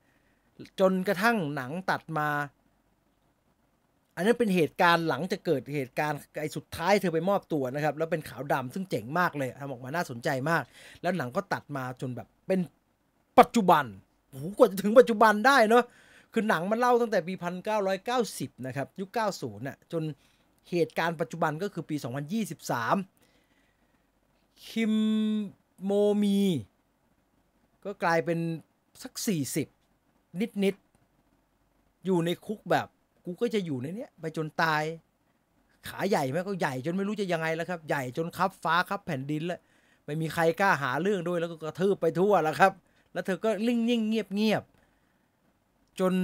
จนกระทั่งหนังตัดมาอันนั้นเป็นเหตุการณ์หลังจะเกิดเหตุการณ์ไอ้สุดท้ายเธอไปมอบตัวนะครับ แล้วเป็นขาวดำซึ่งเจ๋งมากเลยทำออกมาน่าสนใจมาก แล้วหนังก็ตัดมาจนแบบเป็นปัจจุบันโอ้โหกว่าจะถึงปัจจุบันได้เนาะคือหนังมันเล่าตั้งแต่ปี 1990 นะครับ ยุค90น่ะจนเหตุการณ์ปัจจุบันก็คือปี 2023คิมโมมีก็กลายเป็นสัก 40 นิดๆอยู่ในคุกแบบกูก็จะอยู่ในเนี้ยไปจนตาย ขาใหญ่ไหมก็ใหญ่จนไม่รู้จะยังไงแล้วครับ ใหญ่จนคับฟ้าคับแผ่นดินแล้วไม่มีใครกล้าหาเรื่องด้วยแล้วก็กระทืบไปทั่วแล้วครับ แล้วเธอก็ลิ่งเงียบเงียบเงียบจน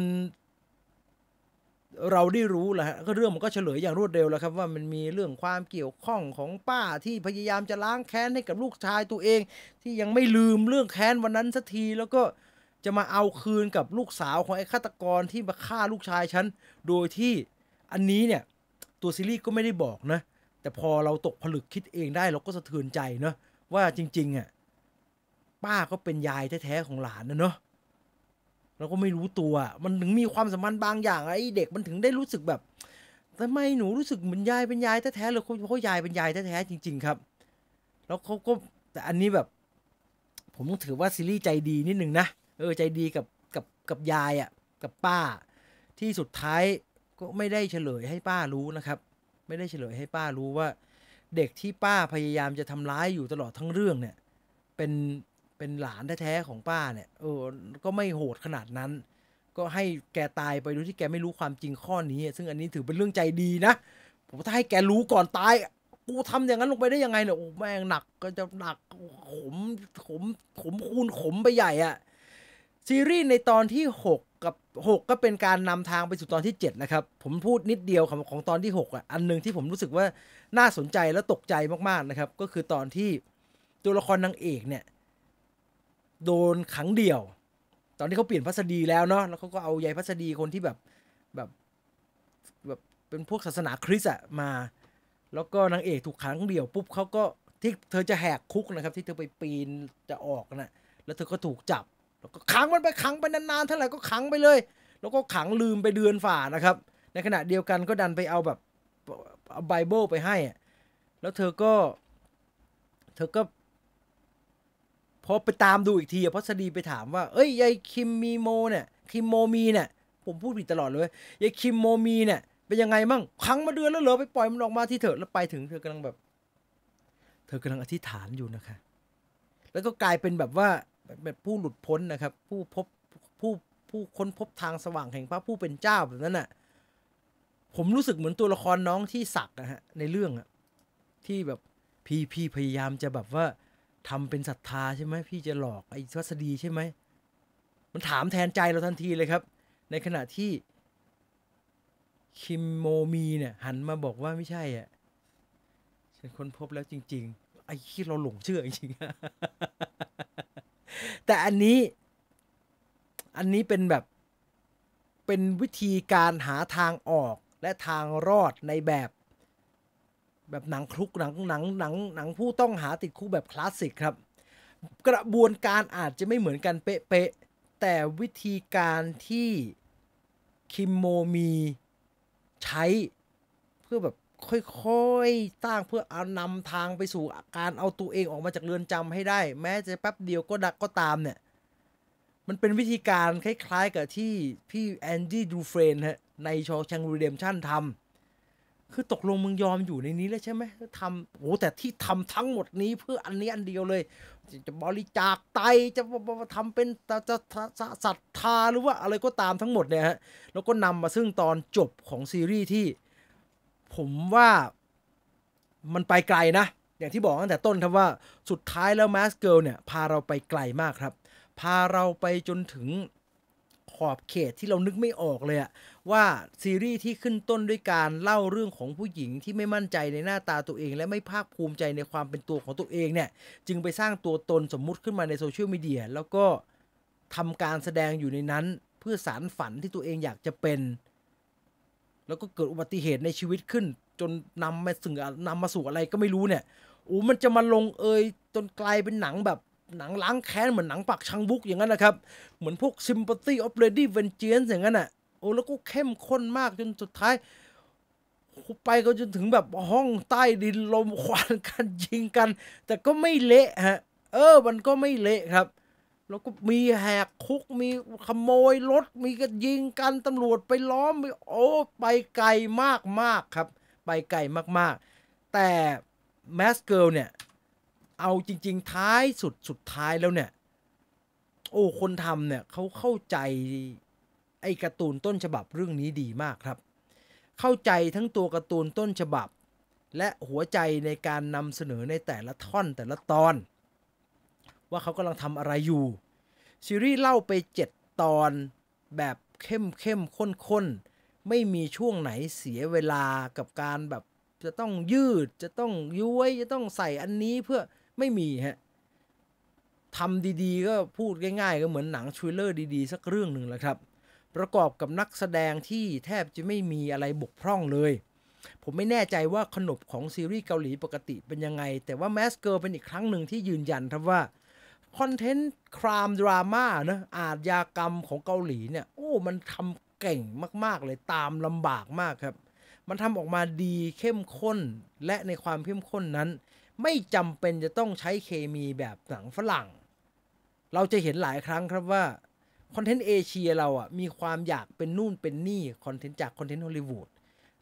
เราได้รู้แล้วะก็เรื่องมันก็เฉลยอย่างรวดเร็วแล้วครับ ว่ามันมีเรื่องความเกี่ยวข้องของป้าที่พยายามจะล้างแค้นให้กับลูกชายตัวเอง ที่ยังไม่ลืมเรื่องแค้นวันนั้นสักทีแล้วก็จะมาเอาคืนกับลูกสาวของไอ้ฆาตกรที่มาฆ่าลูกชายฉัน โดยที่อันนี้เนี่ย ตัวซีรีส์ก็ไม่ได้บอกนะ แต่พอเราตกผลึกคิดเองได้เราก็สะเทือนใจเนาะว่าจริง ๆ อ่ะ ป้าก็เป็นยายแท้ๆของหลานนะเนาะเราก็ไม่รู้ตัวมันถึงมีความสัมพันธ์บางอย่างไอ้เด็กมันถึงได้รู้สึกแบบทำไมหนูรู้สึกเหมือนยายเป็นยายแท้ๆเลยเพราะยายเป็นยายแท้ๆจริงๆครับแล้วเขาก็แต่อันนี้แบบ ผมต้องถือว่าซีรีส์ใจดีนิดนึงนะเออใจดีกับกับกับยายอะ่ะกับป้าที่สุดท้ายก็ไม่ได้เฉลยให้ป้ารู้นะครับ ไม่ได้เฉลยให้ป้ารู้ว่า เด็กที่ป้าพยายามจะทำร้ายอยู่ตลอดทั้งเรื่องเนี่ยเป็นเป็นหลานแท้ๆของป้าเนี่ยเออก็ไม่โหดขนาดนั้น ก็ให้แกตายไปโดยที่แกไม่รู้ความจริงข้อนี้ ซึ่งอันนี้ถือเป็นเรื่องใจดีนะผมถ้าให้แกรู้ก่อนตายกูทำอย่างนั้นลงไปได้ยังไงเนี่ยโอ้แม่งหนักก็จะหนักขมขมขมคูณขมไปใหญ่อะ่ะซีรีส์ในตอนที่6กับ6 ก็เป็นการนำทางไปสู่ตอนที่7นะครับผมพูดนิดเดียวของของตอนที่ 6อ่ะอันหนึ่งที่ผมรู้สึกว่าน่าสนใจและตกใจมาก ๆ นะครับ ก็คือตอนที่ตัวละครนางเอกเนี่ย โดนขังเดี่ยว ตอนที่เขาเปลี่ยนพัสดีแล้วเนาะแล้วเขาก็เอายายพัสดีคนที่แบบ แบบแบบเป็นพวกศาสนาคริสต์อะมา แล้วก็นางเอกถูกขังเดี่ยวปุ๊บเขาก็ที่เธอจะแหกคุกนะครับที่เธอไปปีนจะออกนะ่ะแล้วเธอก็ถูกจับแล้วก็ขังมันไปขังไปนานๆเท่าไหร่ก็ขังไปเลย แล้วก็ขังลืมไปเดือนฝ่านะครับ ในขณะเดียวกันก็ดันไปเอาแบบเอาไบเบิลไปให้ แล้วเธอก็เธอก็ พอไปตามดูอีกทีอะพัสดีไปถามว่าเอ้ยยายคิมมีโมเนี่ยคิมโมมีเนี่ยผมพูดผิดตลอดเลยยายคิมโมมีเนี่ยเป็นยังไงมั่งขังมาเดือนแล้วเหรอไปปล่อยมันออกมาที่เถอะแล้วไปถึงเธอกำลังแบบ เธอกำลังอธิษฐานอยู่นะคะแล้วก็กลายเป็นแบบว่าเป็นผู้หลุดพ้นนะครับผู้พบผู้ผู้ค้นพบทางสว่างแห่งพระผู้เป็นเจ้าแบบนั้นน่ะผมรู้สึกเหมือนตัวละครน้องที่สักนะฮะ ในเรื่องอะที่แบบพี่พี่พยายามจะแบบว่าทำเป็นศรัทธาใช่ไหมพี่จะหลอกไอ้วัสดีใช่ไหมมันถามแทนใจเราทันทีเลยครับ ในขณะที่ คิมโมมีเนี่ย หันมาบอกว่าไม่ใช่อ่ะฉันค้นพบแล้วจริงๆไอ้ที่เราหลงเชื่อจริงๆแต่อันนี้อันนี้เป็นแบบเป็นวิธีการหาทางออกและทางรอดในแบบ แบบหนังคลุกหนังหนังหนังหนังผู้ต้องหาติดคุกแบบคลาสสิกครับ กระบวนการอาจจะไม่เหมือนกันเป๊ะๆแต่วิธีการที่คิมโมมีใช้เพื่อแบบค่อยๆ สร้างเพื่อเอานำทางไปสู่การเอาตัวเองออกมาจากเรือนจำให้ได้ แม้จะแป๊บเดียวก็ดักก็ตามเนี่ย มันเป็นวิธีการคล้ายๆกับที่พี่แอนดี้ดูเฟรนฮะ ในชอชังรีเดมชั่นทำคือตกลงมึงยอมอยู่ในนี้แล้วใช่ไหมทำโอ้แต่ที่ทำทั้งหมดนี้เพื่ออันนี้อันเดียวเลย จะบริจาคไต จะทำเป็นจะศรัทธาหรือว่าอะไรก็ตามทั้งหมดเนี่ยฮะแล้วก็นำมาซึ่งตอนจบของซีรีส์ที่ผมว่ามันไปไกลนะ อย่างที่บอกตั้งแต่ต้นครับว่าสุดท้ายแล้วแมสเกิลเนี่ยพาเราไปไกลมากครับ พาเราไปจนถึงขอบเขตที่เรานึกไม่ออกเลย ว่าซีรีส์ที่ขึ้นต้นด้วยการเล่าเรื่องของผู้หญิงที่ไม่มั่นใจในหน้าตาตัวเองและไม่ภาคภูมิใจในความเป็นตัวของตัวเองเนี่ยจึงไปสร้างตัวตนสมมุติขึ้นมาในโซเชียลมีเดียแล้วก็ทำการแสดงอยู่ในนั้นเพื่อสารฝันที่ตัวเองอยากจะเป็นแล้วก็เกิดอุบัติเหตุในชีวิตขึ้น จนนำมาสึ่งนำมาสู่อะไรก็ไม่รู้เนี่ย โอ้ มันจะมาลงเอย จนกลายเป็นหนังแบบ หนังล้างแค้นเหมือนหนังปักชังบุกอย่างนั้นนะครับ เหมือนพวก Sympathy of Lady Vengeance อย่างนั้นอ่ะ โอ้แล้วก็เข้มข้นมากจนสุดท้ายไปก็จนถึงแบบห้องใต้ดินลมควันกันยิงกัน แต่ก็ไม่เละฮะ เออมันก็ไม่เละครับแล้วก็มีแหกคุกมีขโมยรถมีกนยิงกันตำรวจไปล้อมโอ้ไปไกลมากมากครับไปไกลมากๆ แต่แมสเกิลเนี่ยเอาจริงๆท้ายสุดสุดท้ายแล้วเนี่ยโอ้คนทำเนี่ยเขาเข้าใจ ไอ้การ์ตูนต้นฉบับเรื่องนี้ดีมากครับ เข้าใจทั้งตัวการ์ตูนต้นฉบับ และหัวใจในการนำเสนอในแต่ละท่อนแต่ละตอนว่าเขากำลังทำอะไรอยู่ ซีรีส์เล่าไปเจ็ดตอนแบบเข้มเข้มข้นข้นไม่มีช่วงไหนเสียเวลากับการแบบจะต้องยืดจะต้องย้วยจะต้องใส่อันนี้เพื่อไม่มีฮะทำดีๆ ก็พูดง่ายๆก็เหมือนหนังชูเลอร์ดีๆ สักเรื่องหนึ่งแหละครับ ประกอบกับนักแสดงที่แทบจะไม่มีอะไรบกพร่องเลย ผมไม่แน่ใจว่าขนบของซีรีส์เกาหลีปกติเป็นยังไง แต่ว่าแมสเกอร์เป็นอีกครั้งหนึ่งที่ยืนยันครับว่าคอนเทนต์ครามดราม่านะอาจยากรรมของเกาหลีเนี่ยโอ้มันทำเก่งมาก ๆ เลย ตามลำบากมากครับ มันทำออกมาดีเข้มข้น และในความเข้มข้นนั้น ไม่จำเป็นจะต้องใช้เคมีแบบหนังฝรั่ง เราจะเห็นหลายครั้งครับว่า คอนเทนต์เอเชียเราอ่ะมีความอยากเป็นนู่นเป็นนี่คอนเทนต์จากคอนเทนต์ฮอลลีวูด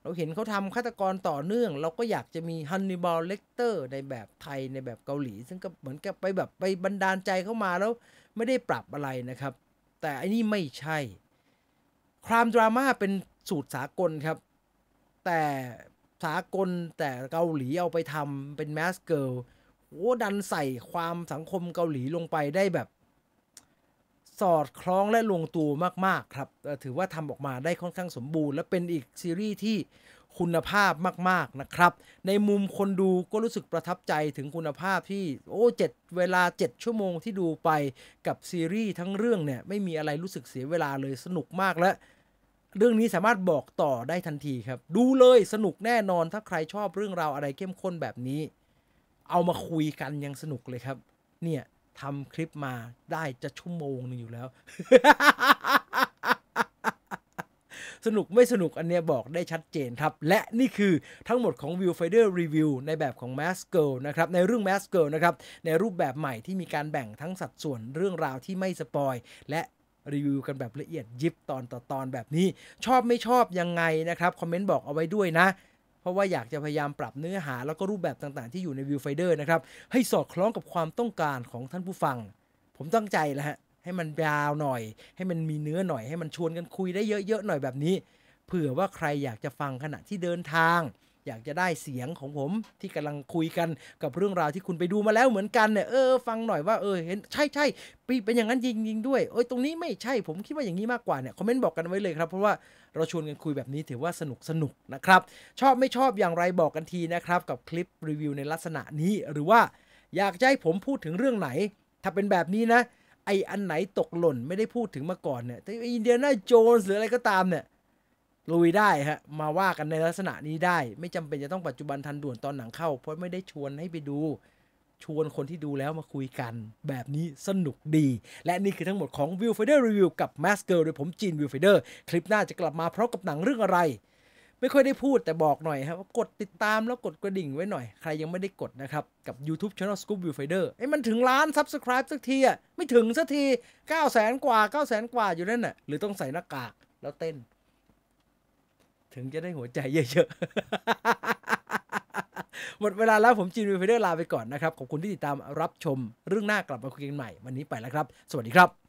เราเห็นเขาทำฆาตกรต่อเนื่อง เราก็อยากจะมีฮันนิบาลเลกเตอร์ในแบบไทย ในแบบเกาหลี ซึ่งก็เหมือนกับไปแบบไปบันดาลใจเข้ามาแล้วไม่ได้ปรับอะไรนะครับ แต่อันนี้ไม่ใช่ครามดราม่าเป็นสูตรสากลครับ แต่สากลแต่เกาหลีเอาไปทำเป็นแมสเกิลโอ้ดันใส่ความสังคมเกาหลีลงไปได้แบบสอดคล้องและลงตัวมาก ๆ ครับ ถือว่าทำออกมาได้ค่อนข้างสมบูรณ์ และเป็นอีกซีรีส์ที่คุณภาพมาก ๆนะครับ ในมุมคนดูก็รู้สึกประทับใจถึงคุณภาพที่ โอ้เจ็ดเวลา 7 ชั่วโมงที่ดูไปกับซีรีส์ทั้งเรื่องเนี่ยไม่มีอะไรรู้สึกเสียเวลาเลยสนุกมากและเรื่องนี้สามารถบอกต่อได้ทันทีครับ ดูเลยสนุกแน่นอนถ้าใครชอบเรื่องราวอะไรเข้มข้นแบบนี้ เอามาคุยกันยังสนุกเลยครับ เนี่ยทำคลิปมาได้จะชั่วโมงหนึ่งอยู่แล้ว สนุกไม่สนุกอันเนี้ยบอกได้ชัดเจนครับ และนี่คือทั้งหมดของ Viewfinder Review ในแบบของ Mask Girl นะครับ ในเรื่อง Mask Girl นะครับ ในรูปแบบใหม่ที่มีการแบ่งทั้งสัดส่วนเรื่องราวที่ไม่สปอย และรีวิวกันแบบละเอียดยิบตอนต่อตอนแบบนี้ชอบไม่ชอบยังไงนะครับ คอมเมนต์บอกเอาไว้ด้วยนะราะว่าอยากจะพยายามปรับเนื้อหาแล้วก็รูปแบบต่างๆ ที่อยู่ใน Viewfinder นะครับ ให้สอดคล้องกับความต้องการของท่านผู้ฟัง ผมตั้งใจแล้วฮะให้มันยาวหน่อย ให้มันมีเนื้อหน่อยให้มันชวนกันคุยได้เยอะๆ หน่อยแบบนี้ เผื่อว่าใครอยากจะฟังขณะที่เดินทางอยากจะได้เสียงของผมที่กำลังคุยกันกับเรื่องราวที่คุณไปดูมาแล้วเหมือนกันเนี่ยเออฟังหน่อยว่าเออเห็นใช่ใช่ปีเป็นอย่างนั้นจริงๆด้วยเอ้ยตรงนี้ไม่ใช่ผมคิดว่าอย่างนี้มากกว่าเนี่ยคอมเมนต์บอกกันไว้เลยครับเพราะว่าเราชวนกันคุยแบบนี้ถือว่าสนุกสนุกนะครับชอบไม่ชอบอย่างไรบอกกันทีนะครับกับคลิปรีวิวในลักษณะนี้หรือว่า อยากจะให้ผมพูดถึงเรื่องไหน ถ้าเป็นแบบนี้นะ ไออันไหนตกหล่นไม่ได้พูดถึงมาก่อนเนี่ยแต่อินเดียนาโจนส์หรืออะไรก็ตามเนี่ยลุยได้ฮะ มาว่ากันในลักษณะนี้ได้ ไม่จำเป็นจะต้องปัจจุบันทันด่วนตอนหนังเข้า เพราะไม่ได้ชวนให้ไปดูชวนคนที่ดูแล้วมาคุยกันแบบนี้สนุกดี และนี่คือทั้งหมดของ v i w f i d e r Review กับ m a s k e r โดยผมจีน v i w f i d e r คลิปหน้าจะกลับมาพร้อมกับหนังเรื่องอะไร ไม่ค่อยได้พูดแต่บอกหน่อยครับกดติดตามแล้วกดกระดิ่งไว้หน่อยใครยังไม่ได้กดนะครับกับ YouTube Channel Scoop v i w f i d e r ไอ้มันถึงล้าน Subscribe สักทีอ่ะไม่ถึงสักที9 0 0 0 0นกว่า9 0 0 0 0 0 กว่าอยู่นั่นน่ะหรือต้องใส่หน้ากากแล้วเต้นถึงจะได้หัวใจเยอะๆ หมดเวลาแล้วผมจีนวิวเฟเดอร์ลาไปก่อนนะครับ ขอบคุณที่ติดตามรับชมเรื่องหน้ากลับมาคุยกันใหม่ วันนี้ไปแล้วครับ สวัสดีครับ